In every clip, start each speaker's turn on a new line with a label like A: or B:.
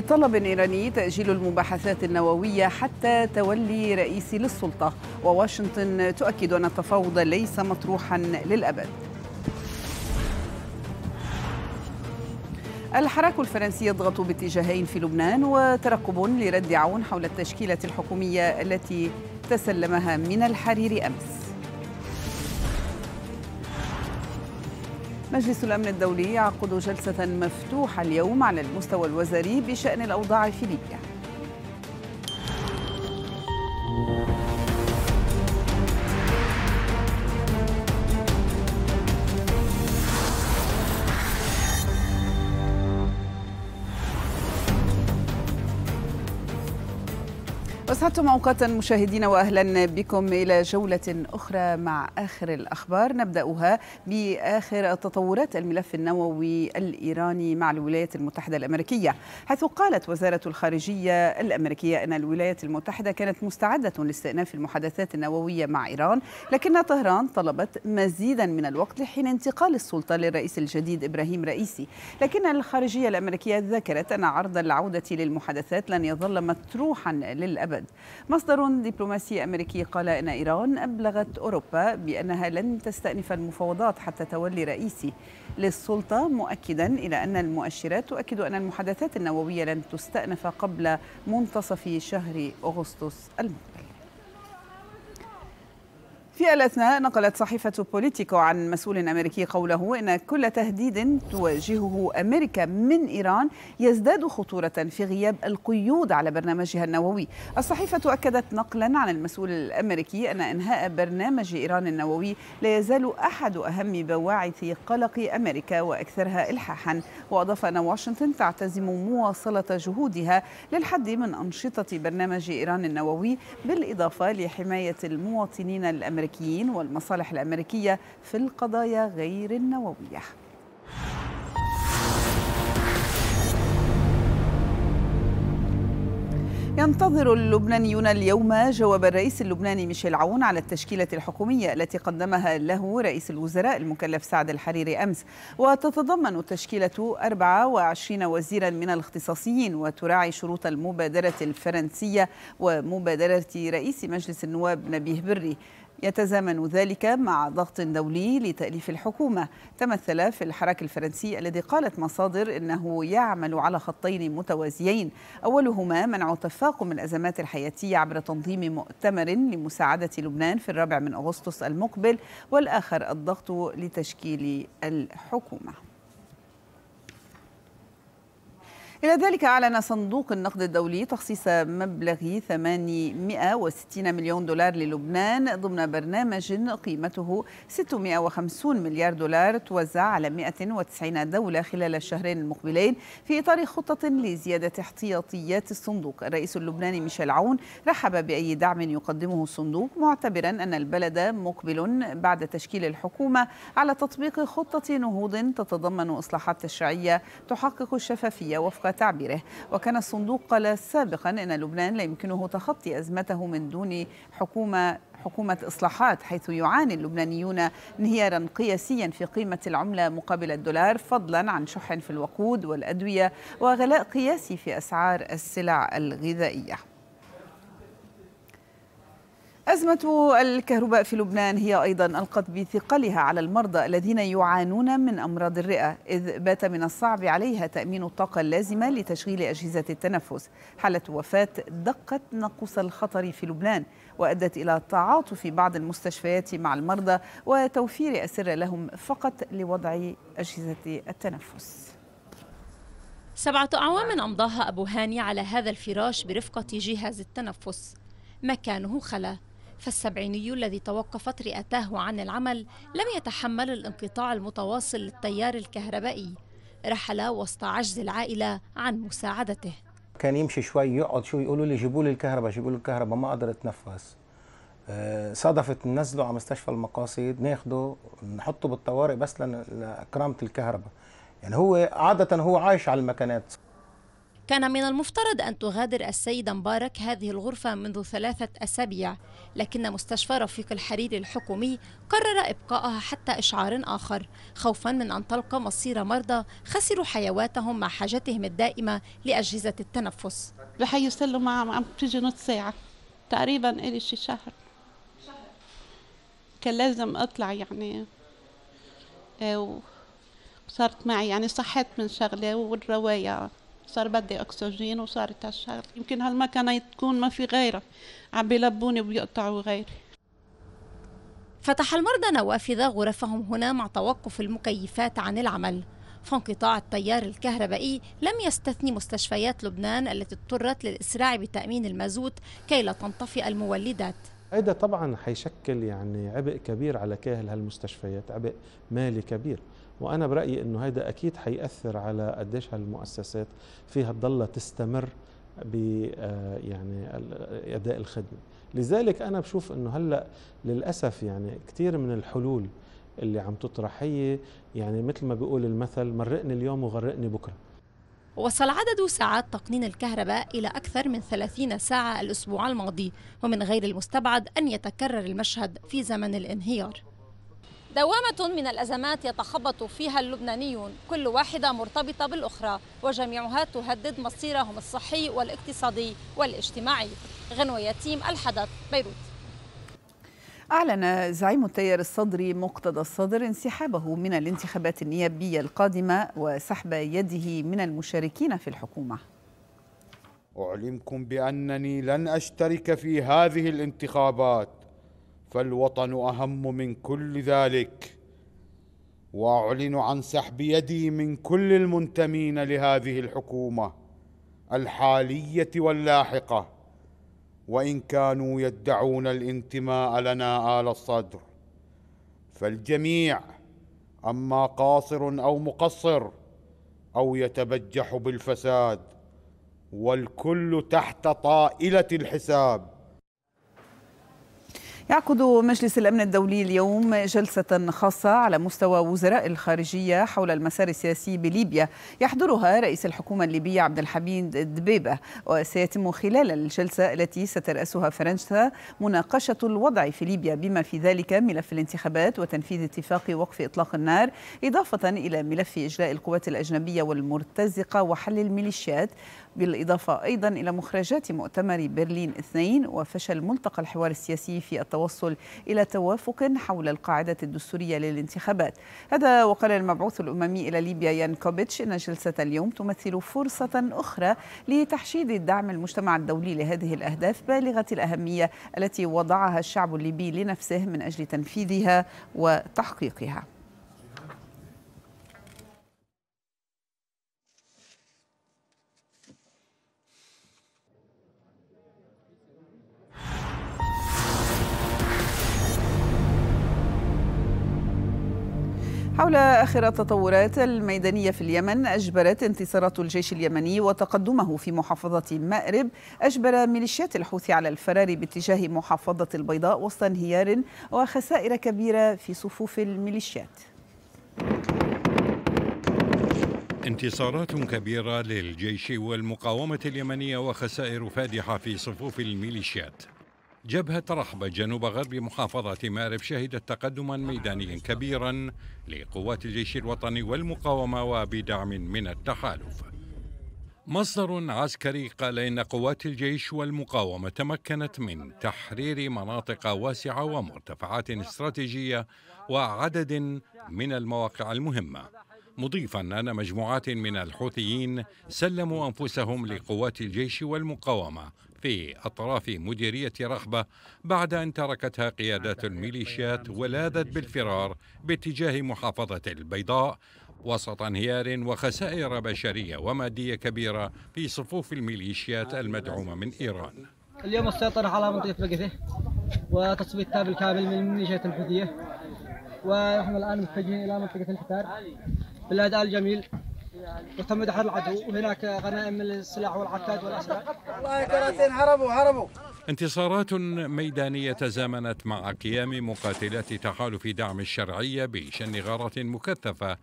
A: بطلب إيراني تأجيل المباحثات النووية حتى تولي رئيسي للسلطة وواشنطن تؤكد أن التفاوض ليس مطروحا للأبد الحراك الفرنسي يضغط باتجاهين في لبنان وترقب لرد عون حول التشكيلة الحكومية التي تسلمها من الحرير أمس مجلس الأمن الدولي يعقد جلسة مفتوحة اليوم على المستوى الوزاري بشأن الأوضاع في ليبيا أسعدتم أوقاتا مشاهدينا وأهلا بكم إلى جولة أخرى مع آخر الأخبار نبدأها بآخر تطورات الملف النووي الإيراني مع الولايات المتحدة الأمريكية حيث قالت وزارة الخارجية الأمريكية أن الولايات المتحدة كانت مستعدة لاستئناف المحادثات النووية مع إيران لكن طهران طلبت مزيدا من الوقت حين انتقال السلطة للرئيس الجديد إبراهيم رئيسي لكن الخارجية الأمريكية ذكرت أن عرض العودة للمحادثات لن يظل مطروحا للأبد مصدر دبلوماسي أمريكي قال إن إيران أبلغت أوروبا بأنها لن تستأنف المفاوضات حتى تولي رئيسي للسلطة مؤكدا إلى أن المؤشرات تؤكد أن المحادثات النووية لن تستأنف قبل منتصف شهر أغسطس المقبل في الأثناء نقلت صحيفة بوليتيكو عن مسؤول أمريكي قوله إن كل تهديد تواجهه أمريكا من إيران يزداد خطورة في غياب القيود على برنامجها النووي الصحيفة أكدت نقلا عن المسؤول الأمريكي أن إنهاء برنامج إيران النووي لا يزال أحد أهم بواعث قلق أمريكا وأكثرها إلحاحا وأضاف أن واشنطن تعتزم مواصلة جهودها للحد من أنشطة برنامج إيران النووي بالإضافة لحماية المواطنين الأمريكيين الأمريكيين والمصالح الأمريكية في القضايا غير النووية ينتظر اللبنانيون اليوم جواب الرئيس اللبناني ميشيل عون على التشكيلة الحكومية التي قدمها له رئيس الوزراء المكلف سعد الحريري أمس وتتضمن التشكيلة 24 وزيرا من الاختصاصيين وتراعي شروط المبادرة الفرنسية ومبادرة رئيس مجلس النواب نبيه بري يتزامن ذلك مع ضغط دولي لتأليف الحكومة تمثل في الحراك الفرنسي الذي قالت مصادر إنه يعمل على خطين متوازيين أولهما منع تفاقم الأزمات الحياتية عبر تنظيم مؤتمر لمساعدة لبنان في الرابع من أغسطس المقبل والآخر الضغط لتشكيل الحكومة إلى ذلك أعلن صندوق النقد الدولي تخصيص مبلغ 860 مليون دولار للبنان ضمن برنامج قيمته 650 مليار دولار توزع على 190 دولة خلال الشهرين المقبلين في إطار خطة لزيادة احتياطيات الصندوق الرئيس اللبناني ميشيل عون رحب بأي دعم يقدمه الصندوق معتبرا أن البلد مقبل بعد تشكيل الحكومة على تطبيق خطة نهوض تتضمن إصلاحات تشريعية تحقق الشفافية وفق تعبيره وكان الصندوق قال سابقا أن لبنان لا يمكنه تخطي أزمته من دون حكومة حكومة إصلاحات حيث يعاني اللبنانيون انهيارا قياسيا في قيمة العملة مقابل الدولار فضلا عن شح في الوقود والأدوية وغلاء قياسي في أسعار السلع الغذائية أزمة الكهرباء في لبنان هي أيضا ألقت بثقلها على المرضى الذين يعانون من أمراض الرئة إذ بات من الصعب عليها تأمين الطاقة اللازمة لتشغيل أجهزة التنفس حالة وفاة دقت نقص الخطر في لبنان وأدت إلى تعاطف بعض المستشفيات مع المرضى وتوفير أسرة لهم فقط لوضع أجهزة التنفس
B: سبعة أعوام أمضاها أبو هاني على هذا الفراش برفقة جهاز التنفس مكانه خلا فالسبعيني الذي توقفت رئتاه عن العمل لم يتحمل الانقطاع المتواصل للتيار الكهربائي رحل وسط عجز العائلة عن مساعدته
C: كان يمشي شوي يقعد شوي يقولوا لي جيبوا لي الكهرباء جيبوا لي الكهرباء ما قدر اتنفس آه، صادفت ننزله على مستشفى المقاصد ناخده نحطه بالطوارئ بس لكرامه الكهرباء يعني هو عاده هو عايش على المكانات
B: كان من المفترض أن تغادر السيدة مبارك هذه الغرفة منذ ثلاثة أسابيع لكن مستشفى رفيق الحريري الحكومي قرر إبقائها حتى إشعار آخر خوفا من أن تلقى مصير مرضى خسروا حيواتهم مع حاجتهم الدائمة لأجهزة التنفس
D: رح يوصلوا معهم عم تيجي نص ساعة تقريبا إلي شي شهر كان لازم أطلع يعني آه، وصارت معي يعني صحت من شغلة والرواية صار بدي اكسجين وصارت هالشغله يمكن هالمكنه تكون ما في غيرها عم بيلبوني وبيقطعوا غيري فتح المرضى نوافذ غرفهم هنا مع توقف المكيفات عن
B: العمل فانقطاع التيار الكهربائي لم يستثني مستشفيات لبنان التي اضطرت للإسراع بتأمين المازوت كي لا تنطفئ المولدات
E: هذا طبعا حيشكل يعني عبء كبير على كاهل هالمستشفيات عبء مالي كبير وانا برايي انه هذا اكيد حياثر على قديش هالمؤسسات فيها تضلها تستمر ب آه، يعني اداء الخدمه لذلك انا بشوف انه هلا للاسف يعني كثير من الحلول اللي عم تطرح هي يعني مثل ما بيقول المثل مرقني اليوم وغرقني بكره
B: وصل عدد ساعات تقنين الكهرباء إلى أكثر من 30 ساعة الأسبوع الماضي ومن غير المستبعد أن يتكرر المشهد في زمن الانهيار دوامة من الأزمات يتخبط فيها اللبنانيون كل واحدة مرتبطة بالأخرى وجميعها تهدد مصيرهم الصحي والاقتصادي والاجتماعي غنوة يتيم الحدث بيروت
A: أعلن زعيم التيار الصدري مقتدى الصدر انسحابه من الانتخابات النيابية القادمة وسحب يده من المشاركين في الحكومة
F: أعلمكم بأنني لن أشترك في هذه الانتخابات فالوطن اهم من كل ذلك واعلن عن سحب يدي من كل المنتمين لهذه الحكومه الحاليه واللاحقه وان كانوا يدعون الانتماء لنا ال الصدر فالجميع اما قاصر او مقصر او يتبجح بالفساد والكل تحت طائله الحساب
A: يعقد مجلس الأمن الدولي اليوم جلسة خاصة على مستوى وزراء الخارجية حول المسار السياسي بليبيا يحضرها رئيس الحكومة الليبية عبد الحميد دبيبه وسيتم خلال الجلسة التي سترأسها فرنسا مناقشة الوضع في ليبيا بما في ذلك ملف الانتخابات وتنفيذ اتفاق وقف إطلاق النار إضافة إلى ملف إجلاء القوات الأجنبية والمرتزقة وحل الميليشيات بالإضافة أيضا إلى مخرجات مؤتمر برلين اثنين وفشل ملتقى الحوار السياسي في التوصل إلى توافق حول القاعدة الدستورية للانتخابات هذا وقال المبعوث الأممي إلى ليبيا يان كوبيتش إن جلسة اليوم تمثل فرصة أخرى لتحشيد الدعم المجتمع الدولي لهذه الأهداف بالغة الأهمية التي وضعها الشعب الليبي لنفسه من أجل تنفيذها وتحقيقها حول آخر التطورات الميدانية في اليمن أجبرت انتصارات الجيش اليمني وتقدمه في محافظة مأرب أجبر ميليشيات الحوثي على الفرار باتجاه محافظة البيضاء وسط انهيار وخسائر كبيرة في صفوف الميليشيات
G: انتصارات كبيرة للجيش والمقاومة اليمنية وخسائر فادحة في صفوف الميليشيات جبهة رحبة جنوب غرب محافظة مأرب شهدت تقدما ميدانيا كبيرا لقوات الجيش الوطني والمقاومة وبدعم من التحالف مصدر عسكري قال إن قوات الجيش والمقاومة تمكنت من تحرير مناطق واسعة ومرتفعات استراتيجية وعدد من المواقع المهمة مضيفا أن مجموعات من الحوثيين سلموا أنفسهم لقوات الجيش والمقاومة في أطراف مديرية رحبة بعد أن تركتها قيادات الميليشيات ولاذت بالفرار باتجاه محافظة البيضاء وسط انهيار وخسائر بشرية ومادية كبيرة في صفوف الميليشيات المدعومة من إيران
H: اليوم السيطرة على منطقة بقثة تاب الكامل من الميليشيات الحوثية ونحن الآن متجهين إلى منطقة الحتار بالاداء الجميل وتم دحر العدو وهناك غنائم السلاح والعتاد والاسلحه
I: والله كراتين هربوا هربوا
G: انتصارات ميدانية تزامنت مع قيام مقاتلات تحالف دعم الشرعية بشن غارات مكثفة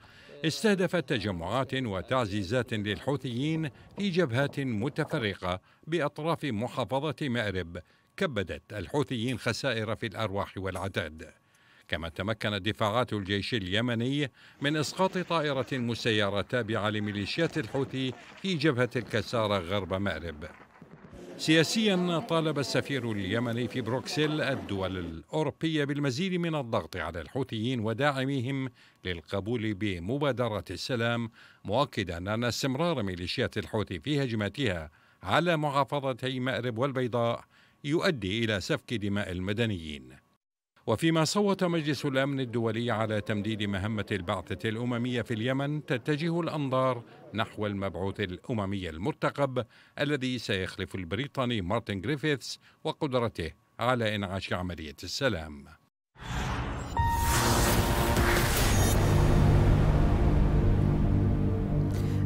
G: استهدفت تجمعات وتعزيزات للحوثيين في جبهات متفرقة بأطراف محافظة مأرب كبدت الحوثيين خسائر في الأرواح والعتاد كما تمكنت دفاعات الجيش اليمني من إسقاط طائرة مسيرة تابعة لميليشيات الحوثي في جبهة الكسارة غرب مأرب سياسيا طالب السفير اليمني في بروكسل الدول الأوروبية بالمزيد من الضغط على الحوثيين وداعميهم للقبول بمبادرة السلام مؤكدا أن استمرار ميليشيات الحوثي في هجماتها على محافظتي مأرب والبيضاء يؤدي إلى سفك دماء المدنيين وفيما صوت مجلس الامن الدولي على تمديد مهمه البعثه الامميه في اليمن تتجه الانظار نحو المبعوث الاممي المرتقب الذي سيخلف البريطاني مارتن جريفيثس وقدرته على انعاش عمليه السلام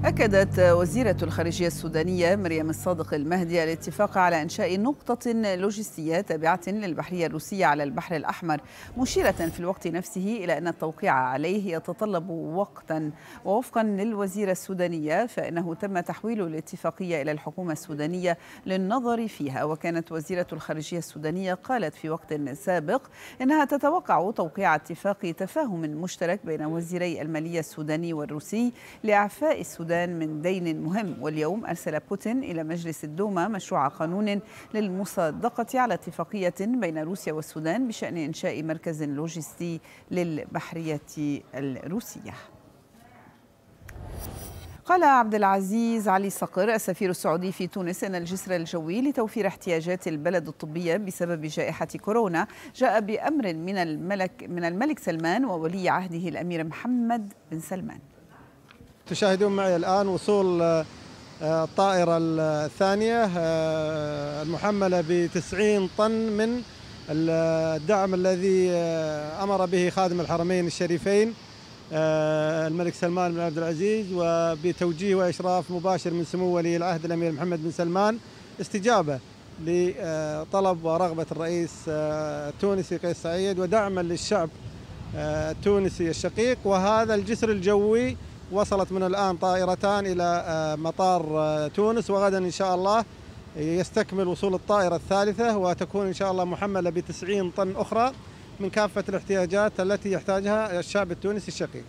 A: أكدت وزيرة الخارجية السودانية مريم الصادق المهدي الاتفاق على إنشاء نقطة لوجستية تابعة للبحرية الروسية على البحر الأحمر مشيرة في الوقت نفسه إلى أن التوقيع عليه يتطلب وقتا ووفقا للوزيرة السودانية فإنه تم تحويل الاتفاقية إلى الحكومة السودانية للنظر فيها وكانت وزيرة الخارجية السودانية قالت في وقت سابق إنها تتوقع توقيع اتفاق تفاهم مشترك بين وزيري المالية السوداني والروسي لإعفاء السودان السودان من دين مهم واليوم أرسل بوتين إلى مجلس الدوما مشروع قانون للمصادقة على اتفاقية بين روسيا والسودان بشأن إنشاء مركز لوجستي للبحرية الروسية قال عبد العزيز علي صقر السفير السعودي في تونس ان الجسر الجوي لتوفير احتياجات البلد الطبيه بسبب جائحه كورونا جاء بامر من الملك من الملك سلمان وولي عهده الامير محمد بن سلمان
I: تشاهدون معي الآن وصول آه، الطائرة الثانية آه، المحملة ب 90 طن من آه، الدعم الذي أمر به خادم الحرمين الشريفين الملك سلمان بن عبد العزيز وبتوجيه وإشراف مباشر من سمو ولي العهد الأمير محمد بن سلمان استجابة لطلب ورغبة الرئيس التونسي قيس سعيد ودعما للشعب التونسي الشقيق وهذا الجسر الجوي وصلت من الآن طائرتان إلى آه، مطار آه، تونس وغدا إن شاء الله يستكمل وصول الطائرة الثالثة وتكون إن شاء الله محملة بتسعين 90 طن أخرى من كافة الاحتياجات التي يحتاجها الشعب التونسي الشقيق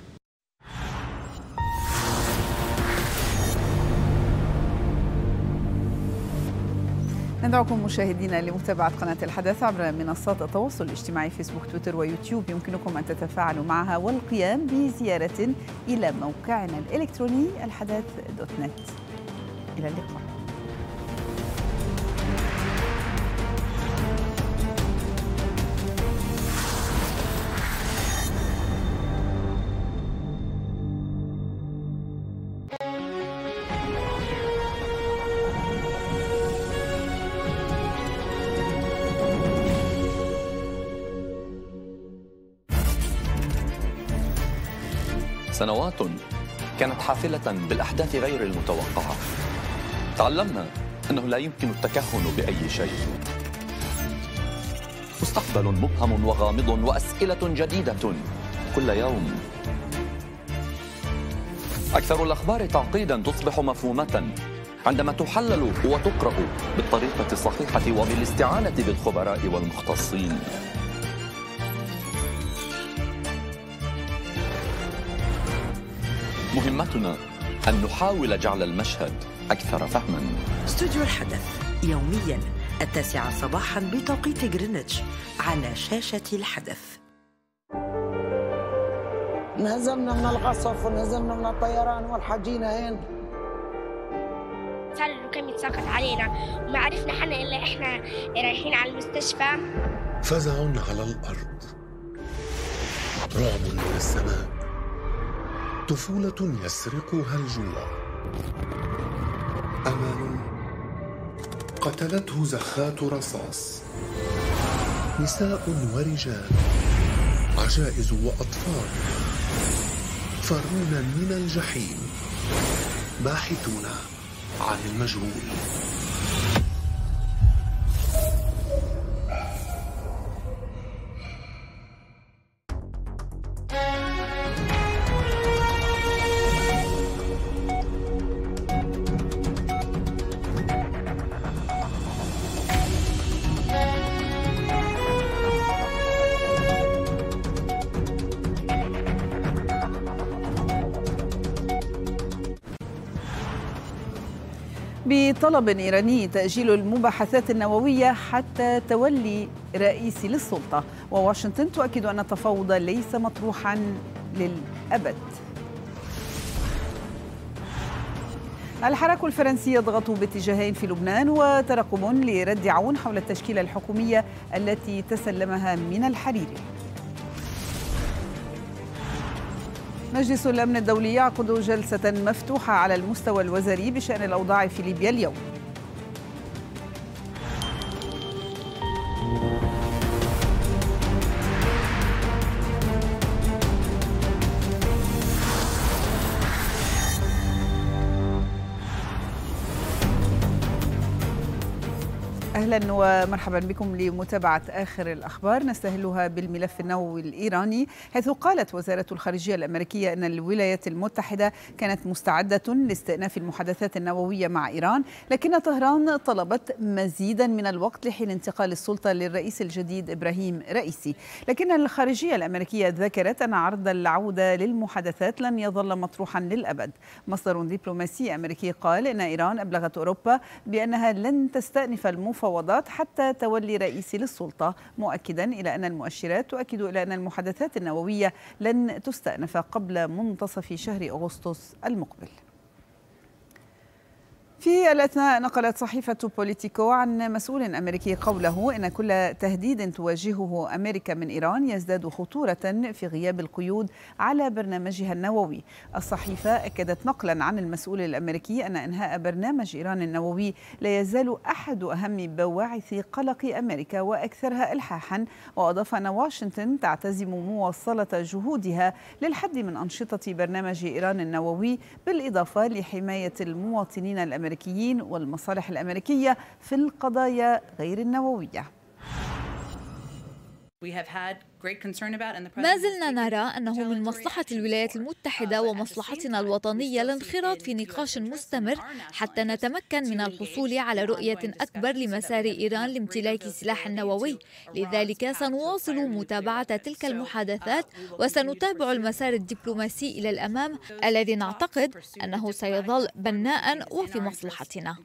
A: ندعوكم مشاهدينا لمتابعة قناة الحدث عبر منصات التواصل الاجتماعي فيسبوك تويتر ويوتيوب يمكنكم أن تتفاعلوا معها والقيام بزيارة إلى موقعنا الإلكتروني الحدث دوت نت إلى اللقاء
J: سنوات كانت حافلة بالأحداث غير المتوقعة تعلمنا أنه لا يمكن التكهن بأي شيء مستقبل مبهم وغامض وأسئلة جديدة كل يوم أكثر الأخبار تعقيدا تصبح مفهومة عندما تحلل وتقرأ بالطريقة الصحيحة وبالاستعانة بالخبراء والمختصين
K: مهمتنا أن نحاول جعل المشهد أكثر فهما
D: استوديو الحدث
K: يوميا التاسعة صباحا بتوقيت غرينتش على شاشة
H: الحدث نهزمنا من القصف ونهزمنا من الطيران والحجينا هين صار كم يتساقط علينا وما عرفنا حنا إلا إحنا رايحين على المستشفى
E: فزع على الأرض رعب من السماء طفولة يسرقها الجوع أمان قتلته زخات رصاص نساء ورجال عجائز وأطفال فارون من
C: الجحيم
E: باحثون عن المجهول
A: طلب إيراني تأجيل المباحثات النووية حتى تولي رئيس للسلطة وواشنطن تؤكد أن التفاوض ليس مطروحا للأبد الحراك الفرنسي يضغط باتجاهين في لبنان وترقب لرد عون حول التشكيلة الحكومية التي تسلمها من الحريري مجلس الأمن الدولي يعقد جلسة مفتوحة على المستوى الوزاري بشأن الأوضاع في ليبيا اليوم اهلا ومرحبا بكم لمتابعه اخر الاخبار نستهلها بالملف النووي الايراني حيث قالت وزاره الخارجيه الامريكيه ان الولايات المتحده كانت مستعده لاستئناف المحادثات النوويه مع ايران لكن طهران طلبت مزيدا من الوقت لحين انتقال السلطه للرئيس الجديد ابراهيم رئيسي لكن الخارجيه الامريكيه ذكرت ان عرض العوده للمحادثات لن يظل مطروحا للابد مصدر دبلوماسي امريكي قال ان ايران ابلغت اوروبا بانها لن تستأنف المفاوضات المفاوضات حتى تولي رئيسي للسلطة مؤكدا إلى أن المؤشرات تؤكد إلى أن المحادثات النووية لن تستأنف قبل منتصف شهر أغسطس المقبل في الأثناء نقلت صحيفة بوليتيكو عن مسؤول أمريكي قوله إن كل تهديد تواجهه أمريكا من إيران يزداد خطورة في غياب القيود على برنامجها النووي الصحيفة أكدت نقلا عن المسؤول الأمريكي أن إنهاء برنامج إيران النووي لا يزال أحد أهم بواعث قلق أمريكا وأكثرها إلحاحا وأضاف أن واشنطن تعتزم مواصلة جهودها للحد من أنشطة برنامج إيران النووي بالإضافة لحماية المواطنين الأمريكيين الأمريكيين والمصالح الأمريكية في القضايا غير النووية.
F: We have had
L: ما زلنا نرى أنه من مصلحة الولايات المتحدة uh, ومصلحتنا الوطنية الانخراط في نقاش مستمر حتى نتمكن من الحصول على رؤية أكبر لمسار إيران لامتلاك سلاح نووي لذلك سنواصل متابعة تلك uh, المحادثات وسنتابع المسار الدبلوماسي إلى الأمام الذي نعتقد أنه سيظل بناء وفي مصلحتنا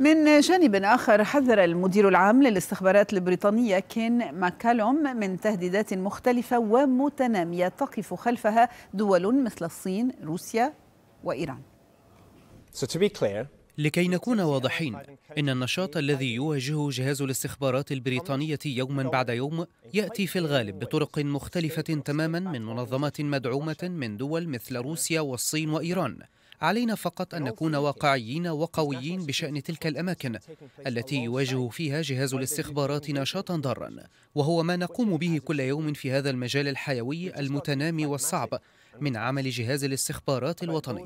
A: من جانب آخر حذر المدير العام للاستخبارات البريطانية كين ماكالوم من تهديدات مختلفة ومتنامية تقف خلفها دول مثل الصين، روسيا وإيران.
J: لكي نكون واضحين ان النشاط الذي يواجهه جهاز الاستخبارات البريطانيه يوما بعد يوم ياتي في الغالب بطرق مختلفه تماما من منظمات مدعومه من دول مثل روسيا والصين وايران علينا فقط أن نكون واقعيين وقويين بشأن تلك الأماكن التي يواجه فيها جهاز الاستخبارات نشاطا ضارا وهو ما نقوم به كل يوم في هذا المجال الحيوي المتنامي والصعب من عمل جهاز الاستخبارات الوطنية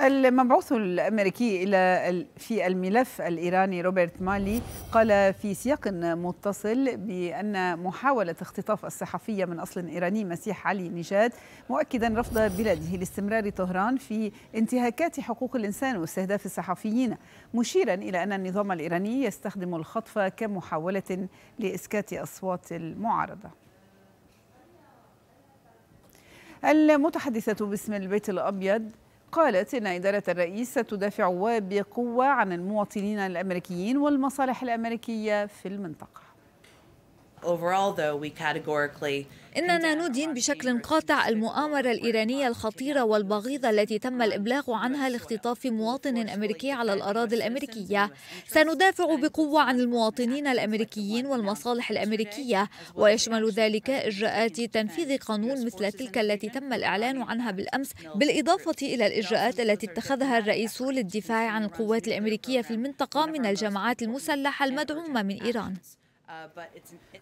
A: المبعوث الأمريكي إلى في الملف الإيراني روبرت مالي قال في سياق متصل بأن محاولة اختطاف الصحفية من أصل إيراني مسيح علي نجاد مؤكدا رفض بلاده لاستمرار طهران في انتهاكات حقوق الإنسان واستهداف الصحفيين مشيرا إلى أن النظام الإيراني يستخدم الخطف كمحاولة لإسكات أصوات المعارضة المتحدثة باسم البيت الأبيض قالت إن إدارة الرئيس ستدافع وبقوة عن المواطنين الأمريكيين والمصالح الأمريكية في المنطقة إننا ندين بشكل قاطع المؤامرة
L: الإيرانية الخطيرة والبغيضة التي تم الإبلاغ عنها لاختطاف مواطن أمريكي على الأراضي الأمريكية سندافع بقوة عن المواطنين الأمريكيين والمصالح الأمريكية ويشمل ذلك إجراءات تنفيذ قانون مثل تلك التي تم الإعلان عنها بالأمس بالإضافة إلى الإجراءات التي اتخذها الرئيس للدفاع عن القوات الأمريكية في المنطقة من الجماعات المسلحة المدعومة من إيران
K: آه،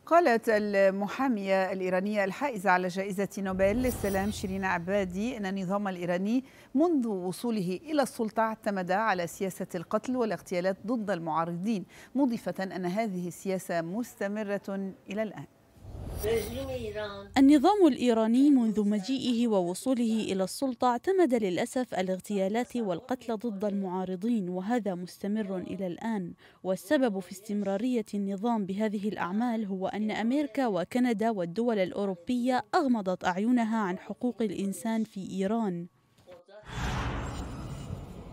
A: قالت المحامية الإيرانية الحائزة على جائزة نوبل للسلام شيرين عبادي أن النظام الإيراني منذ وصوله إلى السلطة اعتمد على سياسة القتل والاغتيالات ضد المعارضين مضيفة أن هذه السياسة مستمرة إلى الآن النظام الإيراني منذ مجيئه ووصوله إلى السلطة اعتمد للأسف الاغتيالات والقتل ضد المعارضين وهذا مستمر إلى الآن والسبب في استمرارية النظام بهذه الأعمال هو أن أمريكا وكندا والدول الأوروبية أغمضت أعينها عن حقوق الإنسان في إيران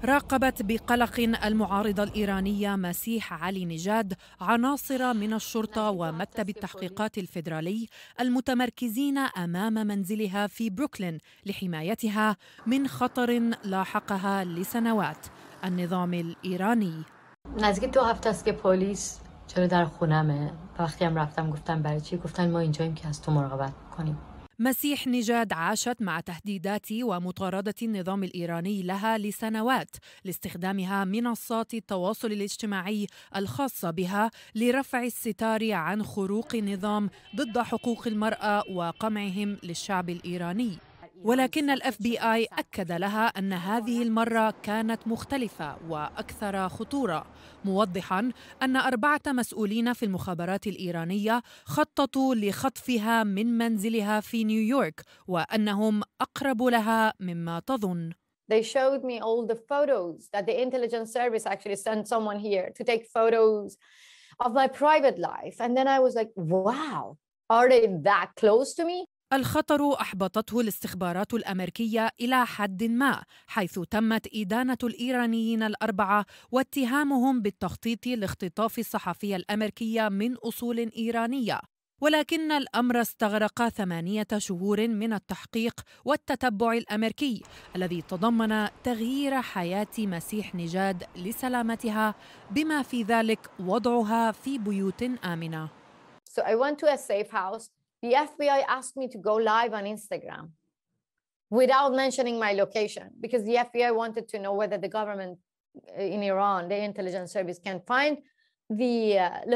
A: راقبت بقلق
K: المعارضة الإيرانية مسيح علي نجاد عناصر من الشرطة ومكتب التحقيقات الفيدرالي المتمركزين أمام منزلها في بروكلين لحمايتها من خطر لاحقها لسنوات النظام
B: الإيراني در خونمه وقتی هم رفتم گفتم برای چی گفتن ما اینجاییم که از تو مراقبت کنیم
K: مسيح نجاد عاشت مع تهديدات ومطاردة النظام الإيراني لها لسنوات لاستخدامها منصات التواصل الاجتماعي الخاصة بها لرفع الستار عن خروق النظام ضد حقوق المرأة وقمعهم للشعب الإيراني ولكن الاف بي اي اكد لها ان هذه المره كانت مختلفه واكثر خطوره موضحا ان اربعه مسؤولين في المخابرات الايرانيه خططوا لخطفها من منزلها في نيويورك وانهم اقرب لها مما تظن
L: they showed me all the photos that the intelligence service actually sent someone here to take photos of my private life. And then I was like, wow, are they that close to me?
K: الخطر احبطته الاستخبارات الامريكيه الى حد ما حيث تمت ادانه الايرانيين الاربعه واتهامهم بالتخطيط لاختطاف الصحفيه الامريكيه من اصول ايرانيه ولكن الامر استغرق ثمانيه شهور من التحقيق والتتبع الامريكي الذي تضمن تغيير حياه مسيح نجاد لسلامتها بما في ذلك وضعها في بيوت امنه
L: So I went to a safe house the FBI asked me to go live on Instagram without mentioning my location because the FBI wanted to know whether the government in Iran, the intelligence service, can find the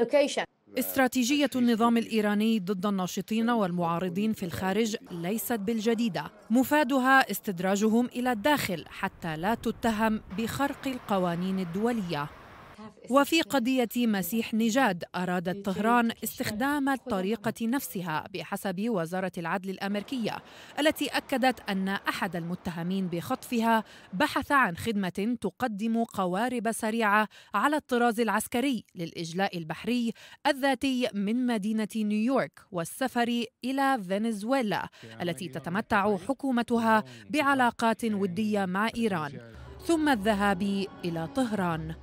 L: location.
K: استراتيجية النظام الإيراني ضد الناشطين والمعارضين في الخارج ليست بالجديدة مفادها استدراجهم إلى الداخل حتى لا تتهم بخرق القوانين الدولية وفي قضية مسيح نجاد أرادت طهران استخدام الطريقة نفسها بحسب وزارة العدل الأمريكية التي أكدت أن أحد المتهمين بخطفها بحث عن خدمة تقدم قوارب سريعة على الطراز العسكري للإجلاء البحري الذاتي من مدينة نيويورك والسفر إلى فنزويلا التي تتمتع حكومتها بعلاقات ودية مع إيران ثم الذهاب إلى طهران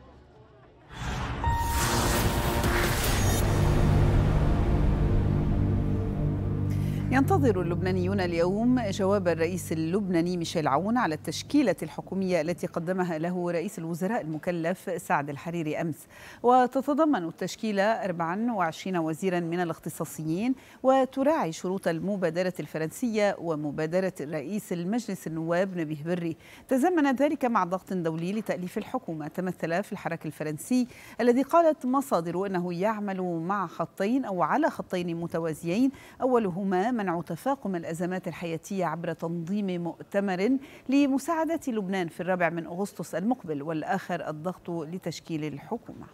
A: ينتظر اللبنانيون اليوم جواب الرئيس اللبناني ميشيل عون على التشكيلة الحكومية التي قدمها له رئيس الوزراء المكلف سعد الحريري أمس وتتضمن التشكيلة 24 وزيرا من الاختصاصيين وتراعي شروط المبادرة الفرنسية ومبادرة رئيس المجلس النواب نبيه بري تزامن ذلك مع ضغط دولي لتأليف الحكومة تمثل في الحراك الفرنسي الذي قالت مصادر أنه يعمل مع خطين أو على خطين متوازيين أولهما منع تفاقم الأزمات الحياتية عبر تنظيم مؤتمر لمساعدة لبنان في الرابع من أغسطس المقبل والآخر الضغط لتشكيل الحكومة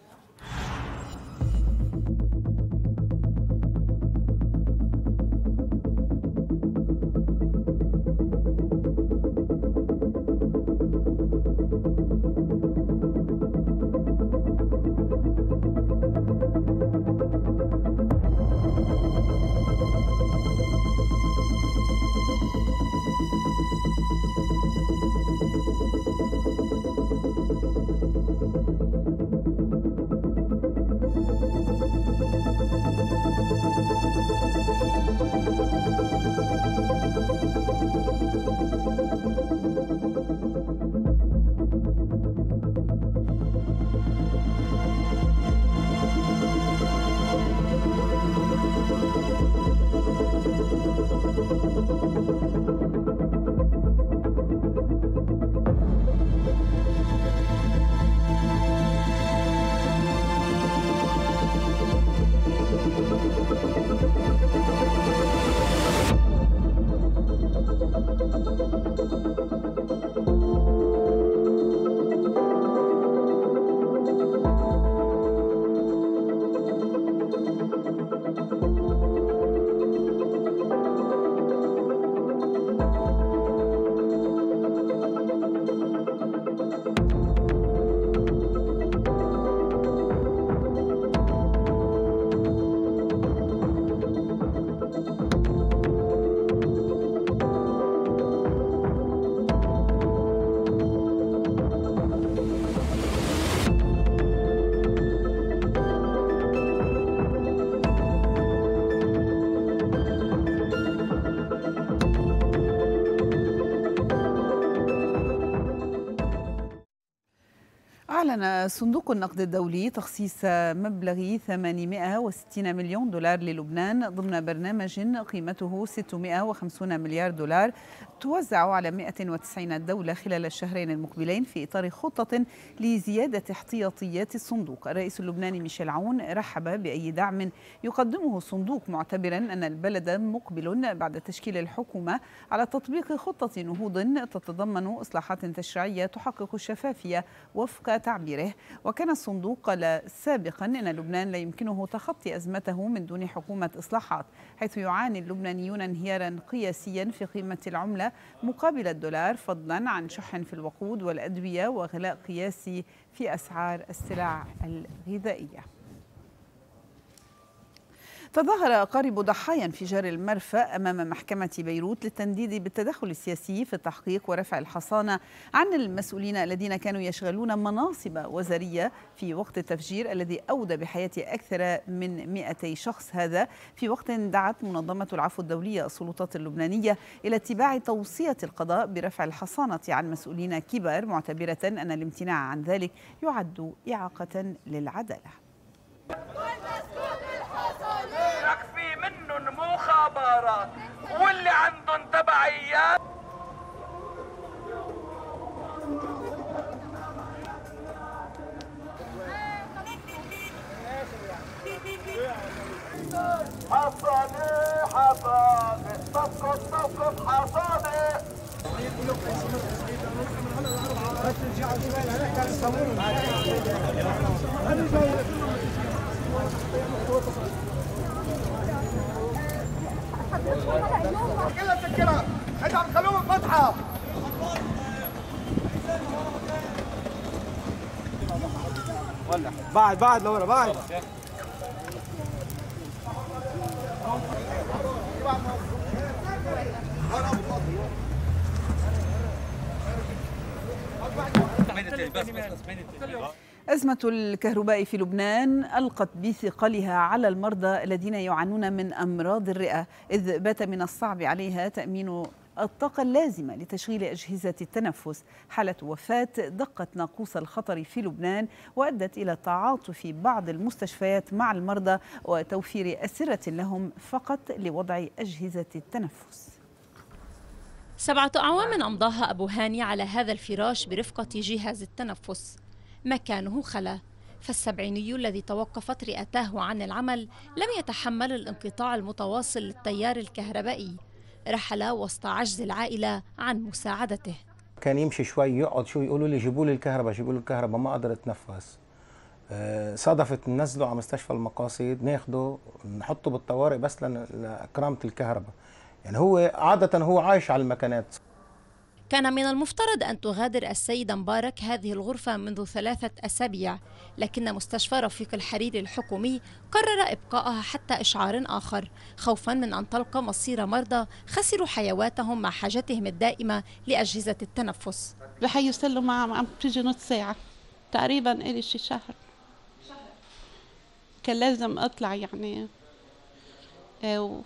A: أعلن صندوق النقد الدولي تخصيص مبلغ 860 مليون دولار للبنان ضمن برنامج قيمته 650 مليار دولار توزع على 190 دولة خلال الشهرين المقبلين في إطار خطة لزيادة احتياطيات الصندوق الرئيس اللبناني ميشيل عون رحب بأي دعم يقدمه الصندوق معتبرا أن البلد مقبل بعد تشكيل الحكومة على تطبيق خطة نهوض تتضمن إصلاحات تشريعية تحقق الشفافية وفق تعبيره وكان الصندوق قال سابقا أن لبنان لا يمكنه تخطي أزمته من دون حكومة إصلاحات حيث يعاني اللبنانيون انهيارا قياسيا في قيمة العملة مقابل الدولار فضلا عن شح في الوقود والأدوية وغلاء قياسي في أسعار السلع الغذائية تظاهر أقارب ضحايا انفجار المرفأ أمام محكمة بيروت للتنديد بالتدخل السياسي في التحقيق ورفع الحصانة عن المسؤولين الذين كانوا يشغلون مناصب وزارية في وقت التفجير الذي أودى بحياة أكثر من 200 شخص هذا في وقت دعت منظمة العفو الدولية السلطات اللبنانية إلى اتباع توصية القضاء برفع الحصانة عن مسؤولين كبار معتبرة أن الامتناع عن ذلك يعد إعاقة للعدالة.
H: وعبارات واللي عندهم تبعيات حصانة حصانة صفقة صفقة حصانة بس نرجع على الجبال بعد بعد لورا بعد
A: أزمة الكهرباء في لبنان ألقت بثقلها على المرضى الذين يعانون من أمراض الرئة إذ بات من الصعب عليها تأمين الطاقة اللازمة لتشغيل أجهزة التنفس حالة وفاة دقت ناقوس الخطر في لبنان وأدت إلى تعاطف بعض المستشفيات مع المرضى وتوفير أسرة لهم فقط لوضع أجهزة التنفس
B: سبعة أعوام أمضاها أبو هاني على هذا الفراش برفقة جهاز التنفس مكانه خلا فالسبعيني الذي توقفت رئتاه عن العمل لم يتحمل الانقطاع المتواصل للتيار الكهربائي رحل وسط عجز العائلة عن مساعدته
C: كان يمشي شوي يقعد شوي يقولوا لي جيبوا لي الكهرباء جيبوا لي الكهرباء ما اقدر اتنفس آه، صادفت ننزله على مستشفى المقاصد ناخده نحطه بالطوارئ بس لكرامه الكهرباء يعني هو عاده هو عايش على المكانات
B: كان من المفترض أن تغادر السيدة مبارك هذه الغرفة منذ ثلاثة أسابيع لكن مستشفى رفيق الحريري الحكومي قرر إبقائها حتى إشعار آخر خوفا من أن تلقى مصير مرضى خسروا حيواتهم مع حاجتهم الدائمة
D: لأجهزة التنفس رح يسلوا مع عم تيجي نص ساعة تقريبا إلي شي شهر كان لازم أطلع يعني آه،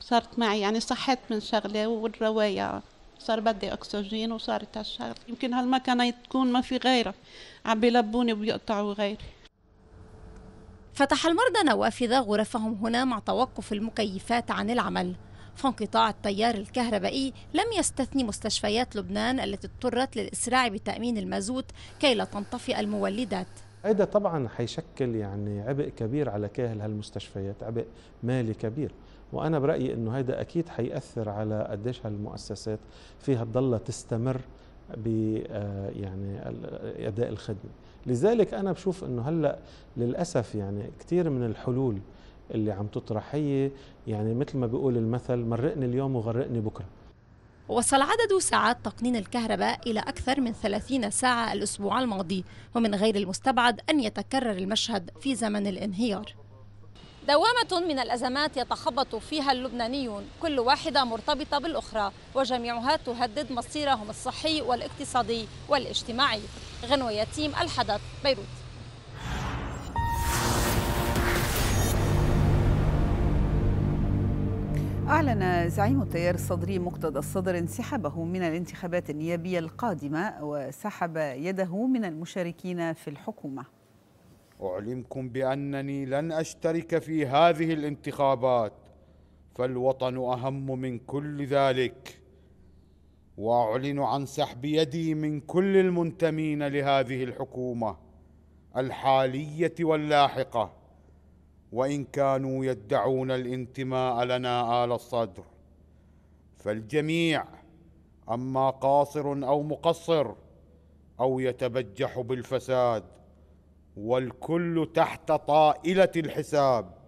D: وصارت معي يعني صحت من شغلة والرواية صار بدي اكسجين وصارت هالشغله يمكن هالمكنه تكون ما في غيرها عم بيلبوني وبيقطعوا غيري فتح المرضى نوافذ غرفهم هنا مع
B: توقف المكيفات عن العمل فانقطاع التيار الكهربائي لم يستثني مستشفيات لبنان التي اضطرت للإسراع بتأمين المازوت كي لا تنطفئ المولدات
E: هذا طبعا حيشكل يعني عبء كبير على كاهل هالمستشفيات عبء مالي كبير وانا برايي انه هيدا اكيد حياثر على قديش هالمؤسسات فيها تضلها تستمر ب آه، يعني اداء الخدمه لذلك انا بشوف انه هلا للاسف يعني كثير من الحلول اللي عم تطرح هي يعني مثل ما بيقول المثل مرقني اليوم وغرقني بكره
B: وصل عدد ساعات تقنين الكهرباء إلى أكثر من 30 ساعة الأسبوع الماضي ومن غير المستبعد أن يتكرر المشهد في زمن الانهيار دوامة من الأزمات يتخبط فيها اللبنانيون كل واحدة مرتبطة بالأخرى وجميعها تهدد مصيرهم الصحي والاقتصادي والاجتماعي غنوة يتيم الحدث بيروت
A: أعلن زعيم التيار الصدري مقتدى الصدر انسحابه من الانتخابات النيابية القادمة وسحب يده من المشاركين في الحكومة
F: اعلمكم بانني لن اشترك في هذه الانتخابات فالوطن اهم من كل ذلك واعلن عن سحب يدي من كل المنتمين لهذه الحكومه الحاليه واللاحقه وان كانوا يدعون الانتماء لنا ال الصدر فالجميع اما قاصر او مقصر او يتبجح بالفساد والكل تحت طائله الحساب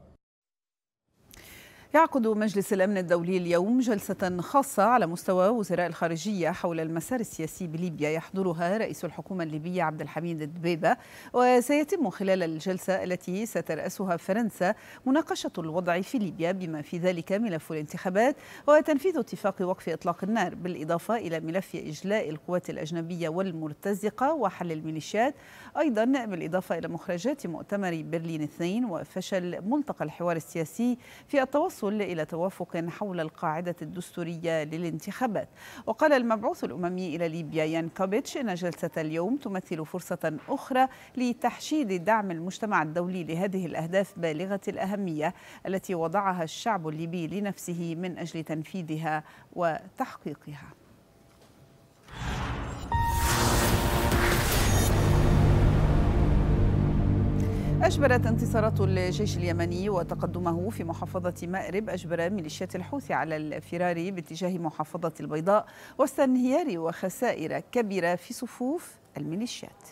A: يعقد مجلس الأمن الدولي اليوم جلسة خاصة على مستوى وزراء الخارجية حول المسار السياسي بليبيا يحضرها رئيس الحكومة الليبية عبد الحميد الدبيبة وسيتم خلال الجلسة التي سترأسها فرنسا مناقشة الوضع في ليبيا بما في ذلك ملف الانتخابات وتنفيذ اتفاق وقف إطلاق النار بالإضافة إلى ملف إجلاء القوات الأجنبية والمرتزقة وحل الميليشيات أيضا بالإضافة إلى مخرجات مؤتمر برلين 2 وفشل ملتقى الحوار السياسي في التوصل التوصل إلى توافق حول القاعدة الدستورية للانتخابات وقال المبعوث الأممي إلى ليبيا يانكوفيتش إن جلسة اليوم تمثل فرصة أخرى لتحشيد دعم المجتمع الدولي لهذه الأهداف بالغة الأهمية التي وضعها الشعب الليبي لنفسه من أجل تنفيذها وتحقيقها أجبرت انتصارات الجيش اليمني وتقدمه في محافظة مأرب أجبر ميليشيات الحوثي على الفرار باتجاه محافظة البيضاء وسط انهيار وخسائر كبيرة في صفوف الميليشيات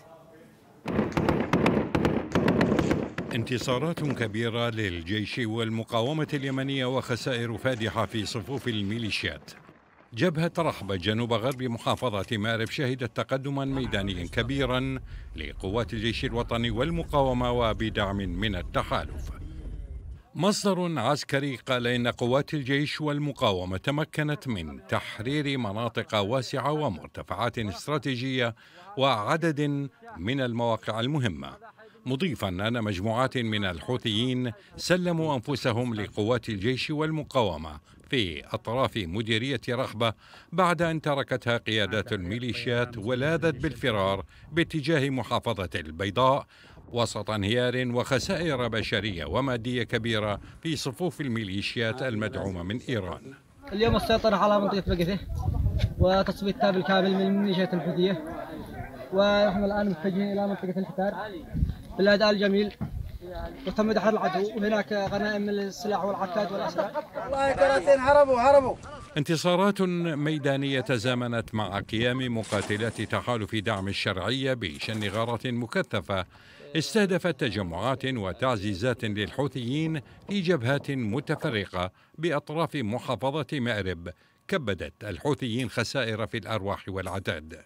G: انتصارات كبيرة للجيش والمقاومة اليمنية وخسائر فادحة في صفوف الميليشيات جبهة رحبة جنوب غرب محافظة مأرب شهدت تقدما ميدانيا كبيرا لقوات الجيش الوطني والمقاومة وبدعم من التحالف مصدر عسكري قال إن قوات الجيش والمقاومة تمكنت من تحرير مناطق واسعة ومرتفعات استراتيجية وعدد من المواقع المهمة مضيفا أن مجموعات من الحوثيين سلموا أنفسهم لقوات الجيش والمقاومة في أطراف مديرية رحبة بعد أن تركتها قيادات الميليشيات ولاذت بالفرار باتجاه محافظة البيضاء وسط انهيار وخسائر بشرية ومادية كبيرة في صفوف الميليشيات المدعومة من إيران
H: اليوم السيطرة على منطقة بقثة تاب بالكامل من الميليشيات الحوثية ونحن الآن متجهين إلى منطقة الحتار بالاداء الجميل وتم دحر العدو وهناك غنائم السلاح والعكاد
I: والاسلحه والله كراسين هربوا هربوا
G: انتصارات ميدانية تزامنت مع قيام مقاتلات تحالف دعم الشرعية بشن غارات مكثفة استهدفت تجمعات وتعزيزات للحوثيين في جبهات متفرقة بأطراف محافظة مأرب كبدت الحوثيين خسائر في الأرواح والعتاد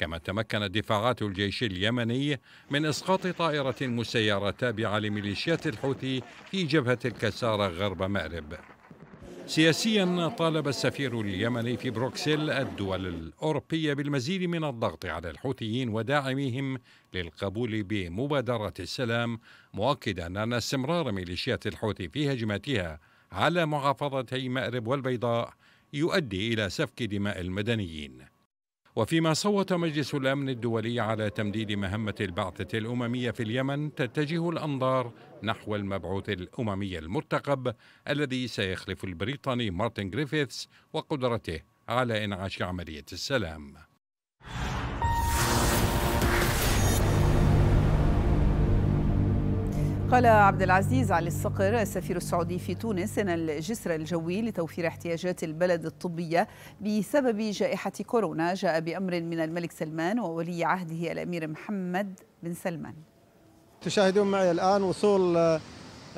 G: كما تمكنت دفاعات الجيش اليمني من إسقاط طائرة مسيرة تابعة لميليشيات الحوثي في جبهة الكسارة غرب مأرب سياسيا طالب السفير اليمني في بروكسل الدول الأوروبية بالمزيد من الضغط على الحوثيين وداعميهم للقبول بمبادرة السلام مؤكدا أن استمرار ميليشيات الحوثي في هجماتها على محافظتي مأرب والبيضاء يؤدي إلى سفك دماء المدنيين وفيما صوت مجلس الامن الدولي على تمديد مهمه البعثه الامميه في اليمن تتجه الانظار نحو المبعوث الاممي المرتقب الذي سيخلف البريطاني مارتن جريفيثس وقدرته على انعاش عمليه السلام
A: قال عبد العزيز علي الصقر السفير السعودي في تونس ان الجسر الجوي لتوفير احتياجات البلد الطبيه بسبب جائحه كورونا جاء بامر من الملك سلمان وولي عهده الامير محمد بن سلمان.
I: تشاهدون معي الان وصول آه،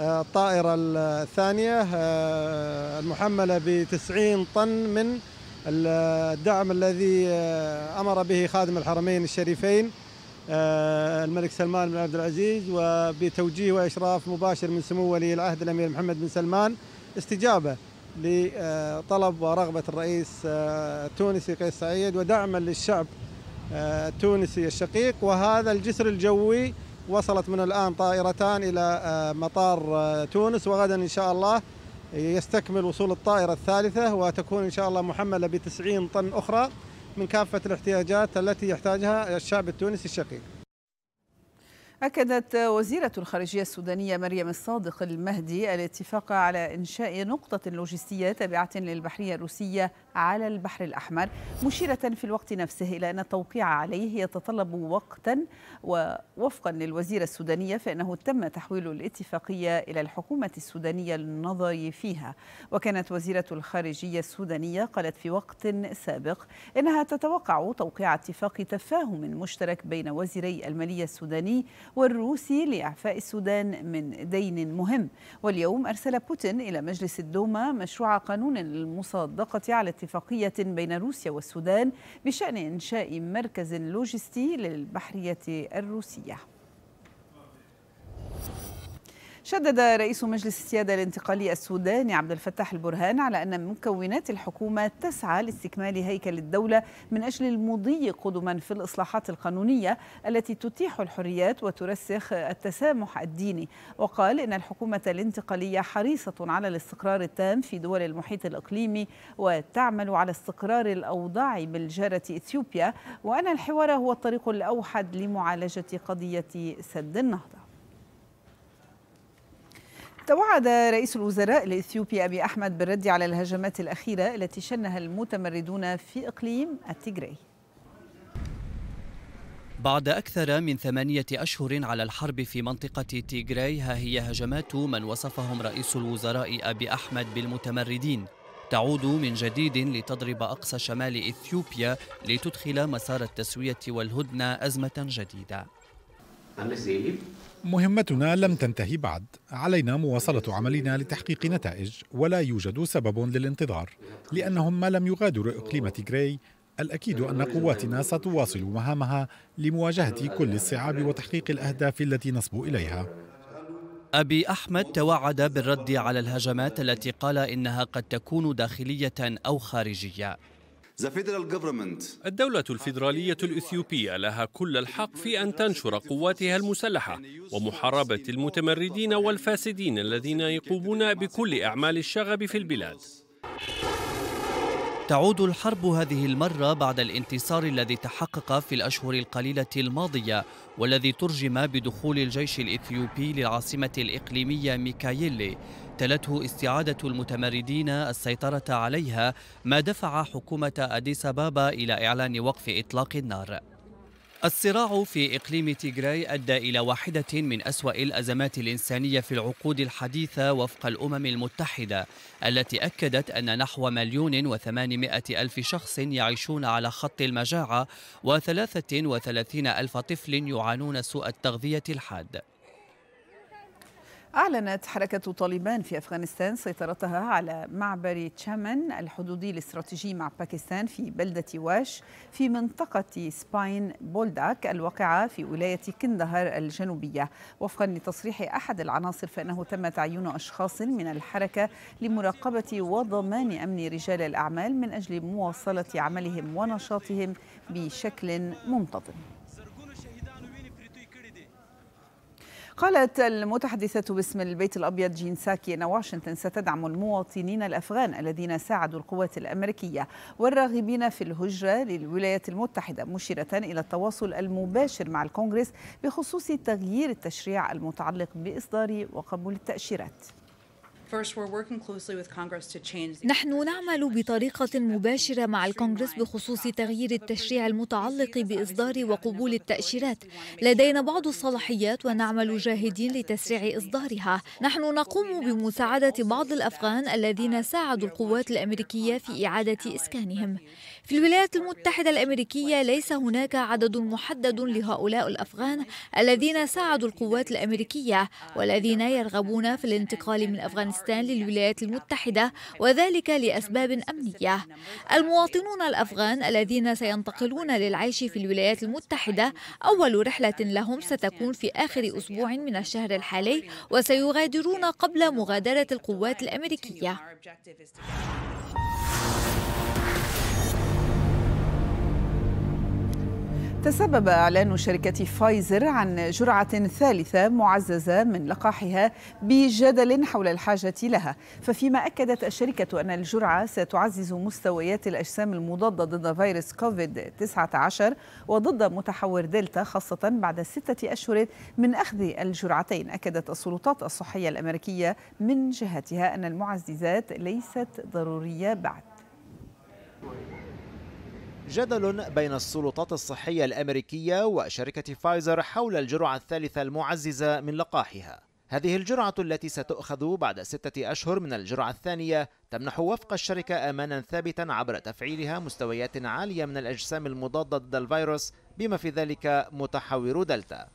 I: الطائره الثانيه آه، المحمله ب 90 طن من الدعم الذي آه، امر به خادم الحرمين الشريفين آه، الملك سلمان بن عبد العزيز وبتوجيه واشراف مباشر من سمو ولي العهد الامير محمد بن سلمان استجابه لطلب ورغبه الرئيس آه، التونسي قيس سعيد ودعما للشعب آه، التونسي الشقيق وهذا الجسر الجوي وصلت من الان طائرتان الى مطار تونس وغدا ان شاء الله يستكمل وصول الطائره الثالثه وتكون ان شاء الله محمله ب 90 طن اخرى من كافة الاحتياجات التي يحتاجها الشعب التونسي الشقيق
A: أكدت وزيرة الخارجية السودانية مريم الصادق المهدي الاتفاق على إنشاء نقطة لوجستية تابعة للبحرية الروسية على البحر الأحمر مشيرة في الوقت نفسه إلى أن التوقيع عليه يتطلب وقتا ووفقا للوزيرة السودانية فإنه تم تحويل الاتفاقية إلى الحكومة السودانية للنظر فيها وكانت وزيرة الخارجية السودانية قالت في وقت سابق إنها تتوقع توقيع اتفاق تفاهم مشترك بين وزيري المالية السوداني والروسي لإعفاء السودان من دين مهم واليوم أرسل بوتين إلى مجلس الدوما مشروع قانون للمصادقة على اتفاقية بين روسيا والسودان بشأن إنشاء مركز لوجستي للبحرية الروسية شدد رئيس مجلس السيادة الانتقالي السوداني عبد الفتاح البرهان على أن مكونات الحكومة تسعى لاستكمال هيكل الدولة من أجل المضي قدما في الإصلاحات القانونية التي تتيح الحريات وترسخ التسامح الديني وقال إن الحكومة الانتقالية حريصة على الاستقرار التام في دول المحيط الإقليمي وتعمل على استقرار الأوضاع بالجارة إثيوبيا وأن الحوار هو الطريق الأوحد لمعالجة قضية سد النهضة توعد رئيس الوزراء الإثيوبي أبي أحمد بالرد على الهجمات الأخيرة التي شنها المتمردون في إقليم التيغراي
J: بعد أكثر من ثمانية أشهر على الحرب في منطقة تيغراي ها هي هجمات من وصفهم رئيس الوزراء أبي أحمد بالمتمردين تعود من جديد لتضرب أقصى شمال إثيوبيا لتدخل مسار التسوية والهدنة أزمة جديدة
E: مهمتنا لم تنتهي بعد علينا مواصلة عملنا لتحقيق نتائج ولا يوجد سبب للانتظار لأنهم ما لم يغادروا إقليم تيغراي الأكيد أن قواتنا ستواصل مهامها لمواجهة كل الصعاب وتحقيق الأهداف التي نصبو إليها
J: أبي أحمد توعد بالرد على الهجمات التي قال إنها قد تكون داخلية أو خارجية
E: الدولة الفيدرالية الإثيوبية لها كل الحق في أن تنشر قواتها المسلحة ومحاربة المتمردين والفاسدين الذين يقومون بكل أعمال الشغب في البلاد.
J: تعود الحرب هذه المرة بعد الانتصار الذي تحقق في الأشهر القليلة الماضية والذي ترجم بدخول الجيش الإثيوبي للعاصمة الإقليمية ميكاييلي تلته استعادة المتمردين السيطرة عليها ما دفع حكومة أديس أبابا إلى إعلان وقف إطلاق النار الصراع في إقليم تيغراي أدى إلى واحدة من أسوأ الأزمات الإنسانية في العقود الحديثة وفق الأمم المتحدة التي أكدت أن نحو مليون وثمانمائة ألف شخص يعيشون على خط المجاعة وثلاثة وثلاثين ألف طفل يعانون سوء التغذية الحاد
A: أعلنت حركة طالبان في أفغانستان سيطرتها على معبر تشامن الحدودي الاستراتيجي مع باكستان في بلدة واش في منطقة سباين بولداك الواقعة في ولاية كندهار الجنوبية وفقا لتصريح أحد العناصر فإنه تم تعيين أشخاص من الحركة لمراقبة وضمان أمن رجال الأعمال من أجل مواصلة عملهم ونشاطهم بشكل منتظم قالت المتحدثة باسم البيت الأبيض جين ساكي أن واشنطن ستدعم المواطنين الأفغان الذين ساعدوا القوات الأمريكية والراغبين في الهجرة للولايات المتحدة مشيرة إلى التواصل المباشر مع الكونغرس بخصوص تغيير التشريع المتعلق بإصدار وقبول التأشيرات
L: نحن نعمل بطريقة مباشرة مع الكونغرس بخصوص تغيير التشريع المتعلق بإصدار وقبول التأشيرات لدينا بعض الصلاحيات ونعمل جاهدين لتسريع إصدارها نحن نقوم بمساعدة بعض الأفغان الذين ساعدوا القوات الأمريكية في إعادة إسكانهم في الولايات المتحدة الأمريكية ليس هناك عدد محدد لهؤلاء الأفغان الذين ساعدوا القوات الأمريكية والذين يرغبون في الانتقال من أفغانستان للولايات المتحدة وذلك لأسباب أمنية المواطنون الأفغان الذين سينتقلون للعيش في الولايات المتحدة أول رحلة لهم ستكون في آخر أسبوع من الشهر الحالي وسيغادرون قبل مغادرة القوات الأمريكية
A: تسبب إعلان شركة فايزر عن جرعة ثالثة معززة من لقاحها بجدل حول الحاجة لها، ففيما أكدت الشركة أن الجرعة ستعزز مستويات الأجسام المضادة ضد فيروس كوفيد 19 وضد متحور دلتا خاصة بعد ستة أشهر من أخذ الجرعتين، أكدت السلطات الصحية الأمريكية من جهتها أن المعززات ليست ضرورية بعد.
M: جدل بين السلطات الصحية الأمريكية وشركة فايزر حول الجرعة الثالثة المعززة من لقاحها هذه الجرعة التي ستؤخذ بعد ستة أشهر من الجرعة الثانية تمنح وفق الشركة أمانا ثابتا عبر تفعيلها مستويات عالية من الأجسام المضادة ضد الفيروس بما في ذلك متحور دلتا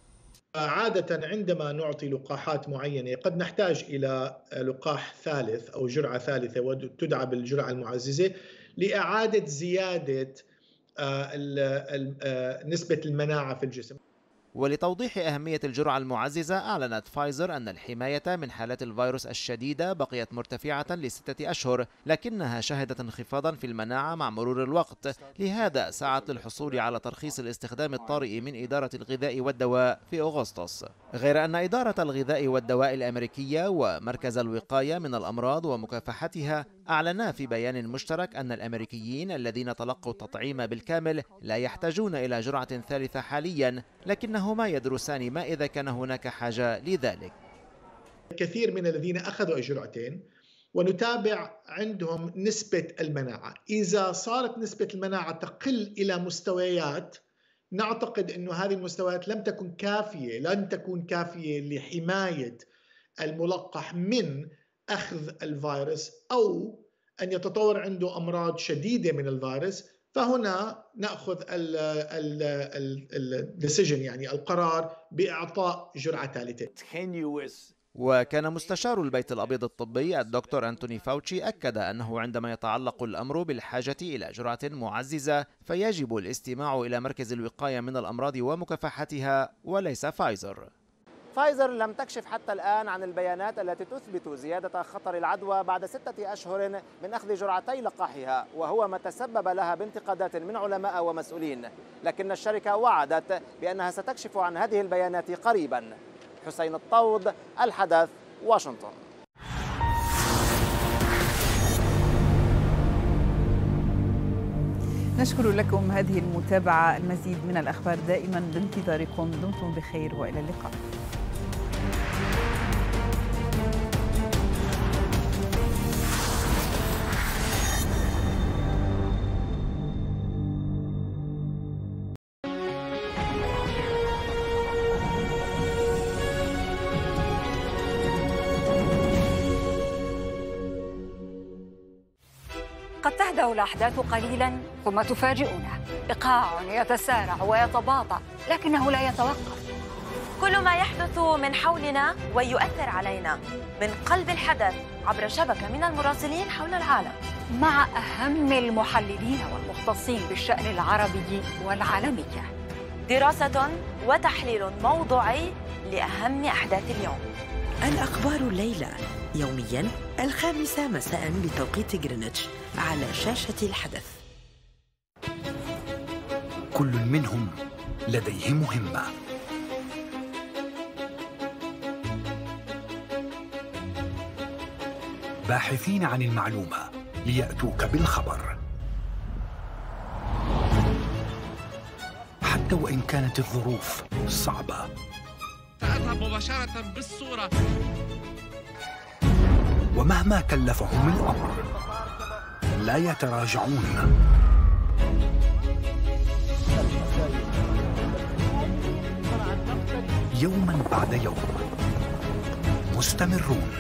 E: عادة عندما نعطي لقاحات معينة قد نحتاج إلى لقاح ثالث أو جرعة ثالثة وتدعى بالجرعة المعززة لإعادة زيادة آه، آه، نسبة المناعة في الجسم ولتوضيح أهمية الجرعة
M: المعززة أعلنت فايزر أن الحماية من حالات الفيروس الشديدة بقيت مرتفعة لستة أشهر لكنها شهدت انخفاضا في المناعة مع مرور الوقت لهذا سعت للحصول على ترخيص الاستخدام الطارئ من إدارة الغذاء والدواء في أغسطس غير أن إدارة الغذاء والدواء الأمريكية ومركز الوقاية من الأمراض ومكافحتها أعلنا في بيان مشترك أن الأمريكيين الذين تلقوا التطعيم بالكامل لا يحتاجون إلى جرعة ثالثة حاليا لكنهما يدرسان ما إذا كان هناك حاجة لذلك
E: كثير من الذين أخذوا الجرعتين ونتابع عندهم نسبة المناعة إذا صارت نسبة المناعة تقل إلى مستويات نعتقد أن هذه المستويات لم تكن كافية لن تكون كافية لحماية الملقح من اخذ الفيروس او ان يتطور عنده امراض شديده من الفيروس فهنا ناخذ الديسيجن يعني القرار باعطاء جرعه ثالثه
M: وكان مستشار البيت الابيض الطبي الدكتور انتوني فاوتشي اكد انه عندما يتعلق الامر بالحاجه الى جرعه معززه فيجب الاستماع الى مركز الوقايه من الامراض ومكافحتها وليس فايزر فايزر لم تكشف حتى الآن عن البيانات التي تثبت زيادة خطر العدوى بعد ستة أشهر من أخذ جرعتي لقاحها وهو ما تسبب لها بانتقادات من علماء ومسؤولين لكن الشركة وعدت بأنها ستكشف عن هذه البيانات قريبا حسين الطود الحدث واشنطن
A: نشكر لكم هذه المتابعة المزيد من الأخبار دائما بانتظاركم دمتم بخير وإلى اللقاء
B: الأحداث قليلا ثم تفاجئنا إيقاع يتسارع ويتباطأ لكنه لا يتوقف كل ما يحدث من حولنا ويؤثر علينا من قلب الحدث عبر شبكة من المراسلين حول العالم مع أهم المحللين والمختصين بالشأن العربي والعالمي دراسة وتحليل موضوعي لأهم أحداث اليوم الأخبار الليلة يوميا الخامسة مساء بتوقيت جرينتش على شاشة الحدث
G: كل منهم لديه مهمة باحثين عن المعلومة ليأتوك بالخبر حتى وإن كانت الظروف صعبة
M: سأذهب مباشرة بالصورة
J: ومهما كلفهم
F: الأمر لا يتراجعون يوما
H: بعد يوم مستمرون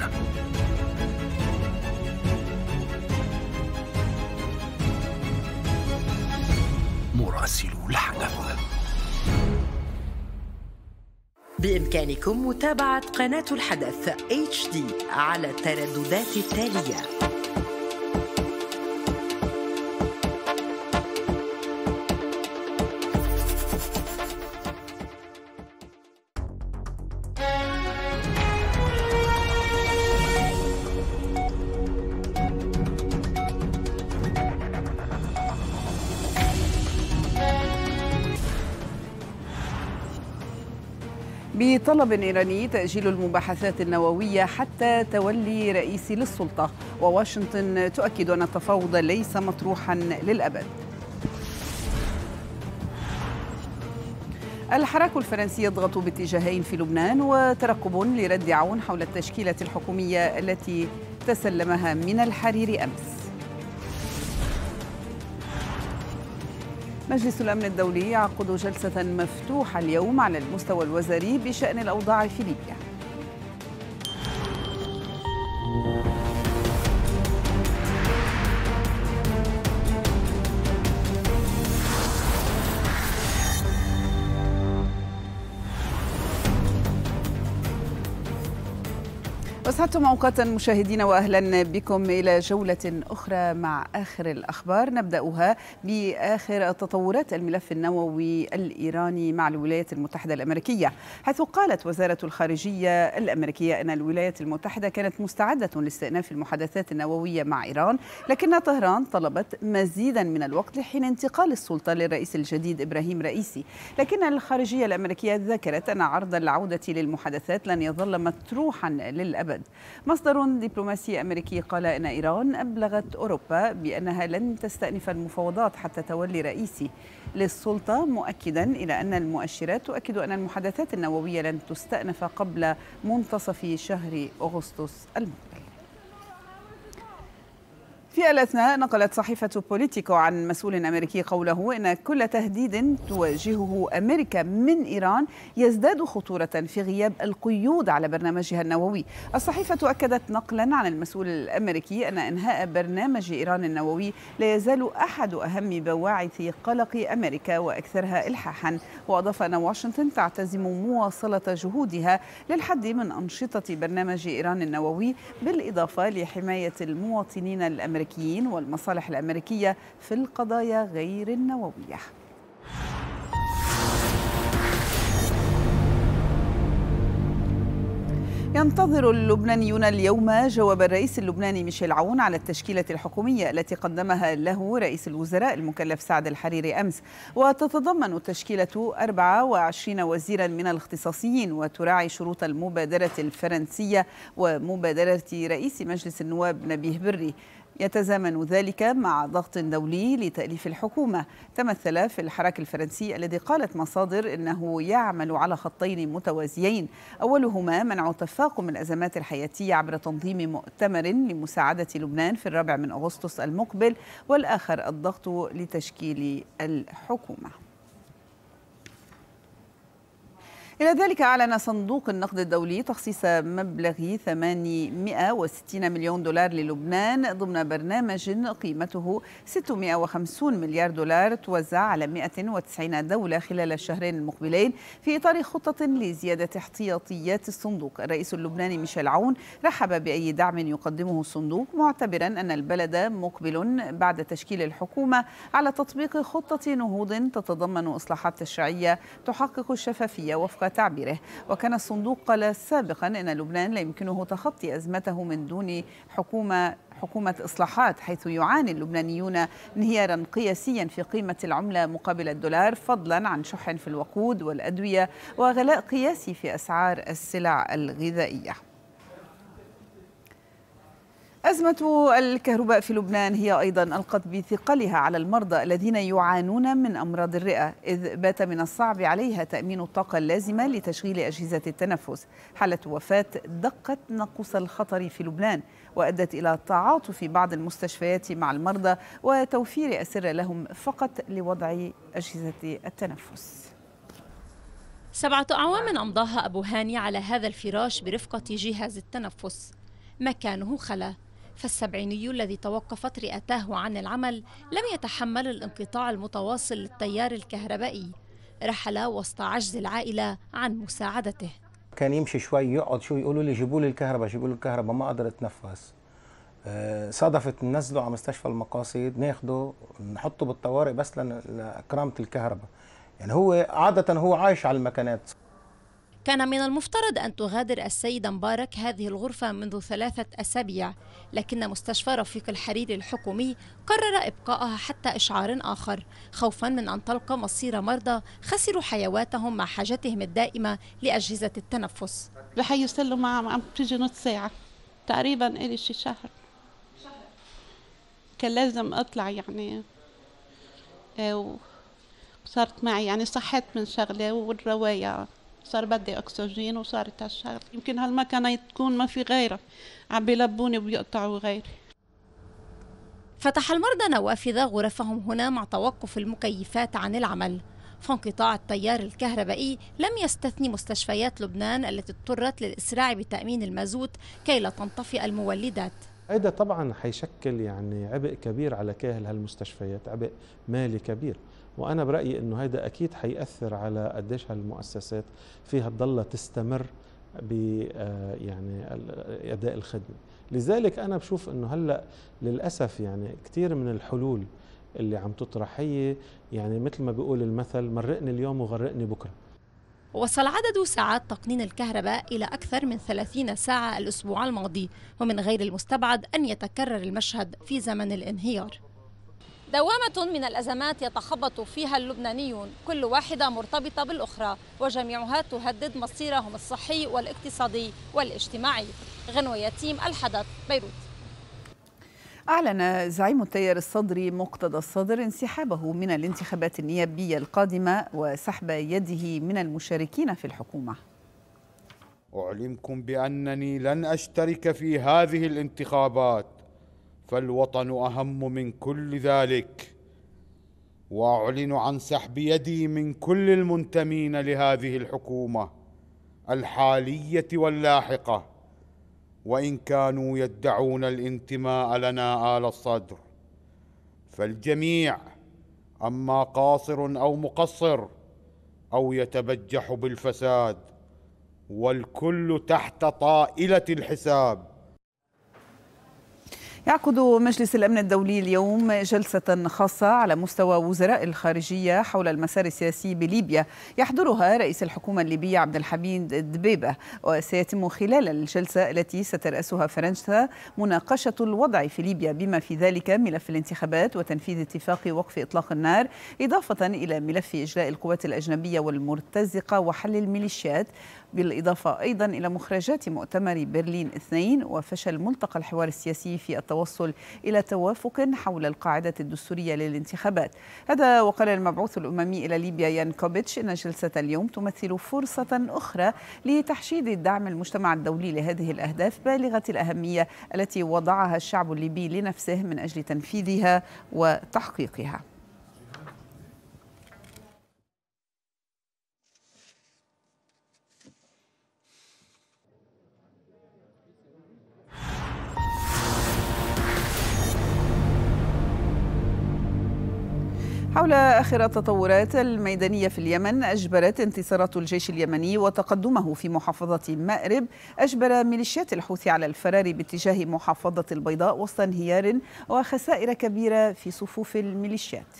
G: مراسلو الحدث
B: بإمكانكم
K: متابعة قناة الحدث HD على الترددات التالية
A: طلب إيراني تأجيل المباحثات النووية حتى تولي رئيسي للسلطة وواشنطن تؤكد أن التفاوض ليس مطروحا للأبد الحراك الفرنسي يضغط باتجاهين في لبنان وترقب لرد عون حول التشكيلة الحكومية التي تسلمها من الحرير أمس مجلس الأمن الدولي يعقد جلسة مفتوحة اليوم على المستوى الوزاري بشأن الأوضاع في ليبيا أسعدتم أوقاتا مشاهدينا وأهلا بكم إلى جولة أخرى مع آخر الأخبار نبدأها بآخر تطورات الملف النووي الإيراني مع الولايات المتحدة الأمريكية حيث قالت وزارة الخارجية الأمريكية أن الولايات المتحدة كانت مستعدة لاستئناف المحادثات النووية مع إيران لكن طهران طلبت مزيدا من الوقت حين انتقال السلطة للرئيس الجديد إبراهيم رئيسي لكن الخارجية الأمريكية ذكرت أن عرض العودة للمحادثات لن يظل مطروحا للأبد مصدر دبلوماسي أمريكي قال أن إيران أبلغت أوروبا بأنها لن تستأنف المفاوضات حتى تولي رئيسي للسلطة مؤكدا إلى أن المؤشرات تؤكد أن المحادثات النووية لن تستأنف قبل منتصف شهر أغسطس المقبل في الأثناء نقلت صحيفة بوليتيكو عن مسؤول أمريكي قوله إن كل تهديد تواجهه أمريكا من إيران يزداد خطورة في غياب القيود على برنامجها النووي الصحيفة أكدت نقلا عن المسؤول الأمريكي أن إنهاء برنامج إيران النووي لا يزال أحد أهم بواعث قلق أمريكا وأكثرها إلحاحا وأضاف أن واشنطن تعتزم مواصلة جهودها للحد من أنشطة برنامج إيران النووي بالإضافة لحماية المواطنين الأمريكيين الامريكيين والمصالح الامريكيه في القضايا غير النوويه ينتظر اللبنانيون اليوم جواب الرئيس اللبناني ميشيل عون على التشكيلة الحكومية التي قدمها له رئيس الوزراء المكلف سعد الحريري أمس وتتضمن التشكيلة 24 وزيرا من الاختصاصيين وتراعي شروط المبادرة الفرنسية ومبادرة رئيس مجلس النواب نبيه بري يتزامن ذلك مع ضغط دولي لتأليف الحكومة تمثل في الحراك الفرنسي الذي قالت مصادر إنه يعمل على خطين متوازيين أولهما منع تفاقم الأزمات الحياتية عبر تنظيم مؤتمر لمساعدة لبنان في الرابع من أغسطس المقبل والآخر الضغط لتشكيل الحكومة إلى ذلك أعلن صندوق النقد الدولي تخصيص مبلغ 860 مليون دولار للبنان ضمن برنامج قيمته 650 مليار دولار توزع على 190 دولة خلال الشهرين المقبلين في إطار خطة لزيادة احتياطيات الصندوق الرئيس اللبناني ميشيل عون رحب بأي دعم يقدمه الصندوق معتبرا أن البلد مقبل بعد تشكيل الحكومة على تطبيق خطة نهوض تتضمن إصلاحات تشريعية تحقق الشفافية وفق تعبيره وكان الصندوق قال سابقا أن لبنان لا يمكنه تخطي أزمته من دون حكومة حكومة إصلاحات حيث يعاني اللبنانيون انهيارا قياسيا في قيمة العملة مقابل الدولار فضلا عن شح في الوقود والأدوية وغلاء قياسي في أسعار السلع الغذائية أزمة الكهرباء في لبنان هي أيضا ألقت بثقلها على المرضى الذين يعانون من أمراض الرئة إذ بات من الصعب عليها تأمين الطاقة اللازمة لتشغيل أجهزة التنفس حالة وفاة دقت نقص الخطر في لبنان وأدت إلى تعاطف بعض المستشفيات مع المرضى وتوفير أسرة لهم فقط لوضع أجهزة التنفس
B: سبعة أعوام أمضاها أبو هاني على هذا الفراش برفقة جهاز التنفس مكانه خلا فالسبعيني الذي توقفت رئتاه عن العمل لم يتحمل الانقطاع المتواصل للتيار الكهربائي رحل وسط عجز العائلة عن مساعدته
C: كان يمشي شوي يقعد شوي يقولوا لي جيبوا لي الكهرباء جيبوا لي الكهرباء ما اقدر اتنفس آه، صادفت ننزله على مستشفى المقاصد ناخده نحطه بالطوارئ بس لكرامه الكهرباء يعني هو عاده هو عايش على المكانات
B: كان من المفترض أن تغادر السيدة مبارك هذه الغرفة منذ ثلاثة أسابيع لكن مستشفى رفيق الحريري الحكومي قرر إبقائها حتى إشعار آخر خوفا من أن تلقى مصير مرضى خسروا حيواتهم مع حاجتهم الدائمة لأجهزة التنفس
D: رح يسلوا مع عم تيجي نص ساعة تقريبا إلي شي شهر كان لازم أطلع يعني آه، وصارت معي يعني صحت من شغلة والرواية صار بدي اكسجين وصارت هالشغله يمكن هالمكنه تكون ما في غيرها عم بيلبوني وبيقطعوا غيري فتح المرضى نوافذ غرفهم هنا مع توقف المكيفات عن
B: العمل فانقطاع التيار الكهربائي لم يستثني مستشفيات لبنان التي اضطرت للإسراع بتأمين المازوت كي لا تنطفئ المولدات
E: هذا طبعا حيشكل يعني عبء كبير على كاهل هالمستشفيات عبء مالي كبير وانا برايي انه هيدا اكيد حياثر على قديش هالمؤسسات فيها تضلها تستمر ب آه، يعني اداء الخدمه لذلك انا بشوف انه هلا للاسف يعني كثير من الحلول اللي عم تطرح هي يعني مثل ما بيقول المثل مرقني اليوم وغرقني بكره
B: وصل عدد ساعات تقنين الكهرباء إلى أكثر من 30 ساعة الأسبوع الماضي ومن غير المستبعد أن يتكرر المشهد في زمن الانهيار دوامة من الأزمات يتخبط فيها اللبنانيون كل واحدة مرتبطة بالأخرى وجميعها تهدد مصيرهم الصحي والاقتصادي والاجتماعي غنوة يتيم الحدث بيروت
A: أعلن زعيم التيار الصدري مقتدى الصدر انسحابه من الانتخابات النيابية القادمة وسحب يده من المشاركين في الحكومة
F: أعلمكم بأنني لن أشترك في هذه الانتخابات فالوطن اهم من كل ذلك واعلن عن سحب يدي من كل المنتمين لهذه الحكومه الحاليه واللاحقه وان كانوا يدعون الانتماء لنا ال الصدر فالجميع اما قاصر او مقصر او يتبجح بالفساد والكل تحت طائله الحساب
A: يعقد مجلس الأمن الدولي اليوم جلسة خاصة على مستوى وزراء الخارجية حول المسار السياسي بليبيا يحضرها رئيس الحكومة الليبية عبد الحميد دبيبة وسيتم خلال الجلسة التي سترأسها فرنسا مناقشة الوضع في ليبيا بما في ذلك ملف الانتخابات وتنفيذ اتفاق وقف إطلاق النار إضافة إلى ملف إجلاء القوات الأجنبية والمرتزقة وحل الميليشيات بالإضافة أيضا إلى مخرجات مؤتمر برلين اثنين وفشل ملتقى الحوار السياسي في التوصل إلى توافق حول القاعدة الدستورية للانتخابات هذا وقال المبعوث الأممي إلى ليبيا يان كوبيتش إن جلسة اليوم تمثل فرصة أخرى لتحشيد الدعم المجتمع الدولي لهذه الأهداف بالغة الأهمية التي وضعها الشعب الليبي لنفسه من أجل تنفيذها وتحقيقها حول آخر التطورات الميدانية في اليمن أجبرت انتصارات الجيش اليمني وتقدمه في محافظة مأرب أجبر ميليشيات الحوثي على الفرار باتجاه محافظة البيضاء وسط انهيار وخسائر كبيرة في صفوف الميليشيات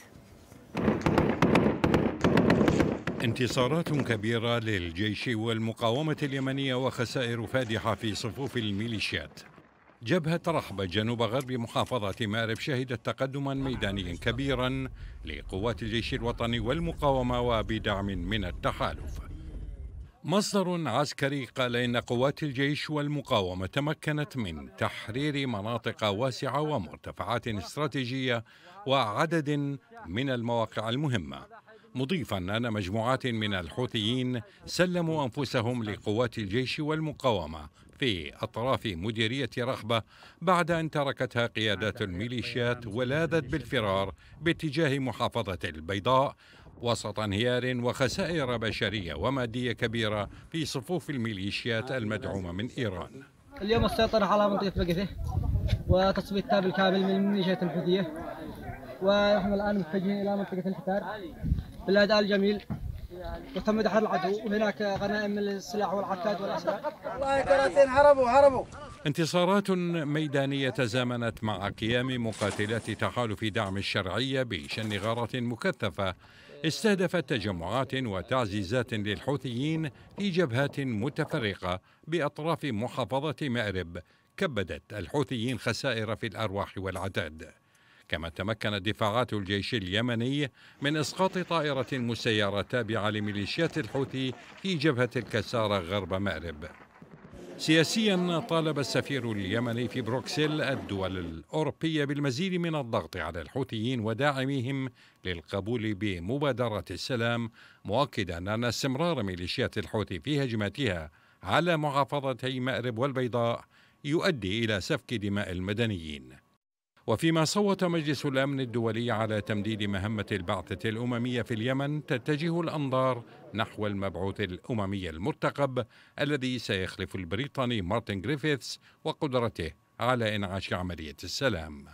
G: انتصارات كبيرة للجيش والمقاومة اليمنية وخسائر فادحة في صفوف الميليشيات جبهة رحبة جنوب غرب محافظة مأرب شهدت تقدما ميدانيا كبيرا لقوات الجيش الوطني والمقاومة وبدعم من التحالف مصدر عسكري قال إن قوات الجيش والمقاومة تمكنت من تحرير مناطق واسعة ومرتفعات استراتيجية وعدد من المواقع المهمة مضيفا أن مجموعات من الحوثيين سلموا أنفسهم لقوات الجيش والمقاومة في أطراف مديرية رحبة بعد أن تركتها قيادات الميليشيات ولاذت بالفرار باتجاه محافظة البيضاء وسط انهيار وخسائر بشرية ومادية كبيرة في صفوف الميليشيات المدعومة من إيران
H: اليوم السيطرة على منطقة بقثة وتصفيتها بالكامل من الميليشيات الحوثية ونحن الآن متجهين إلى منطقة الحتار بالأداء الجميل وتم دحر العدو وهناك غنائم السلاح والعكاد والاسلحه
I: والله كراتين هربوا هربوا
G: انتصارات ميدانية تزامنت مع قيام مقاتلات تحالف دعم الشرعية بشن غارات مكثفة استهدفت تجمعات وتعزيزات للحوثيين في جبهات متفرقة بأطراف محافظة مأرب كبدت الحوثيين خسائر في الأرواح والعتاد كما تمكنت دفاعات الجيش اليمني من إسقاط طائرة مسيرة تابعة لميليشيات الحوثي في جبهة الكسارة غرب مأرب سياسيا طالب السفير اليمني في بروكسل الدول الأوروبية بالمزيد من الضغط على الحوثيين وداعميهم للقبول بمبادرة السلام مؤكدا أن استمرار ميليشيات الحوثي في هجماتها على محافظتي مأرب والبيضاء يؤدي إلى سفك دماء المدنيين وفيما صوت مجلس الامن الدولي على تمديد مهمه البعثه الامميه في اليمن تتجه الانظار نحو المبعوث الاممي المرتقب الذي سيخلف البريطاني مارتن جريفيثس وقدرته على انعاش عمليه السلام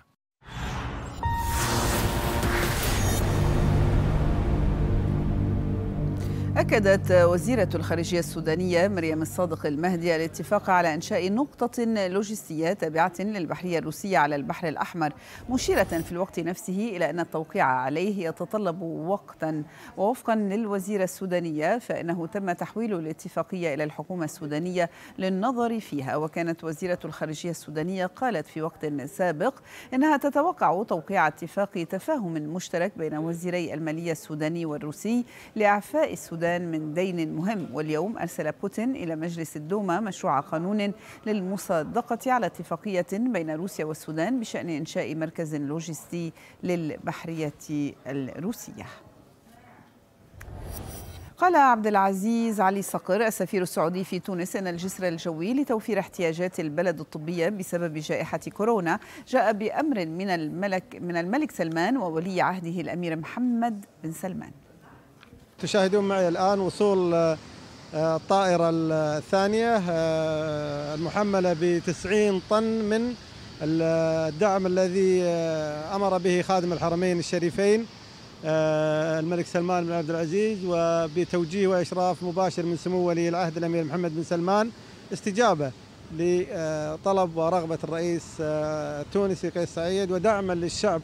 A: أكدت وزيرة الخارجية السودانية مريم الصادق المهدي الاتفاق على إنشاء نقطة لوجستية تابعة للبحرية الروسية على البحر الأحمر مشيرة في الوقت نفسه إلى أن التوقيع عليه يتطلب وقتا ووفقا للوزيرة السودانية فإنه تم تحويل الاتفاقية إلى الحكومة السودانية للنظر فيها وكانت وزيرة الخارجية السودانية قالت في وقت سابق إنها تتوقع توقيع اتفاق تفاهم مشترك بين وزيري المالية السوداني والروسي لإعفاء السودان السودان من دين مهم واليوم أرسل بوتين إلى مجلس الدوما مشروع قانون للمصادقة على اتفاقية بين روسيا والسودان بشأن إنشاء مركز لوجستي للبحرية الروسية قال عبد العزيز علي صقر السفير السعودي في تونس ان الجسر الجوي لتوفير احتياجات البلد الطبيه بسبب جائحه كورونا جاء بامر من الملك من الملك سلمان وولي عهده الامير محمد بن سلمان
I: تشاهدون معي الآن وصول آه، الطائرة الثانية آه، المحملة ب 90 طن من آه، الدعم الذي أمر به خادم الحرمين الشريفين الملك سلمان بن عبد العزيز وبتوجيه وإشراف مباشر من سمو ولي العهد الأمير محمد بن سلمان استجابة لطلب ورغبة الرئيس التونسي قيس سعيد ودعما للشعب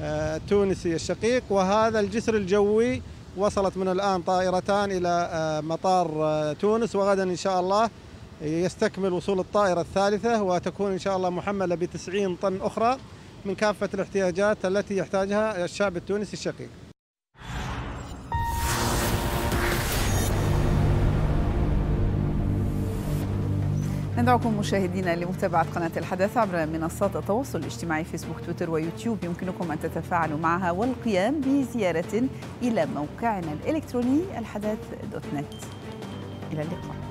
I: التونسي الشقيق وهذا الجسر الجوي وصلت من الآن طائرتان إلى آه، مطار آه، تونس وغدا إن شاء الله يستكمل وصول الطائرة الثالثة وتكون إن شاء الله محملة بتسعين طن أخرى من كافة الاحتياجات التي يحتاجها الشعب التونسي الشقيق
A: ندعوكم مشاهدينا لمتابعة قناة الحدث عبر منصات التواصل الاجتماعي فيسبوك تويتر ويوتيوب يمكنكم أن تتفاعلوا معها والقيام بزيارة إلى موقعنا الإلكتروني الحدث دوت نت إلى اللقاء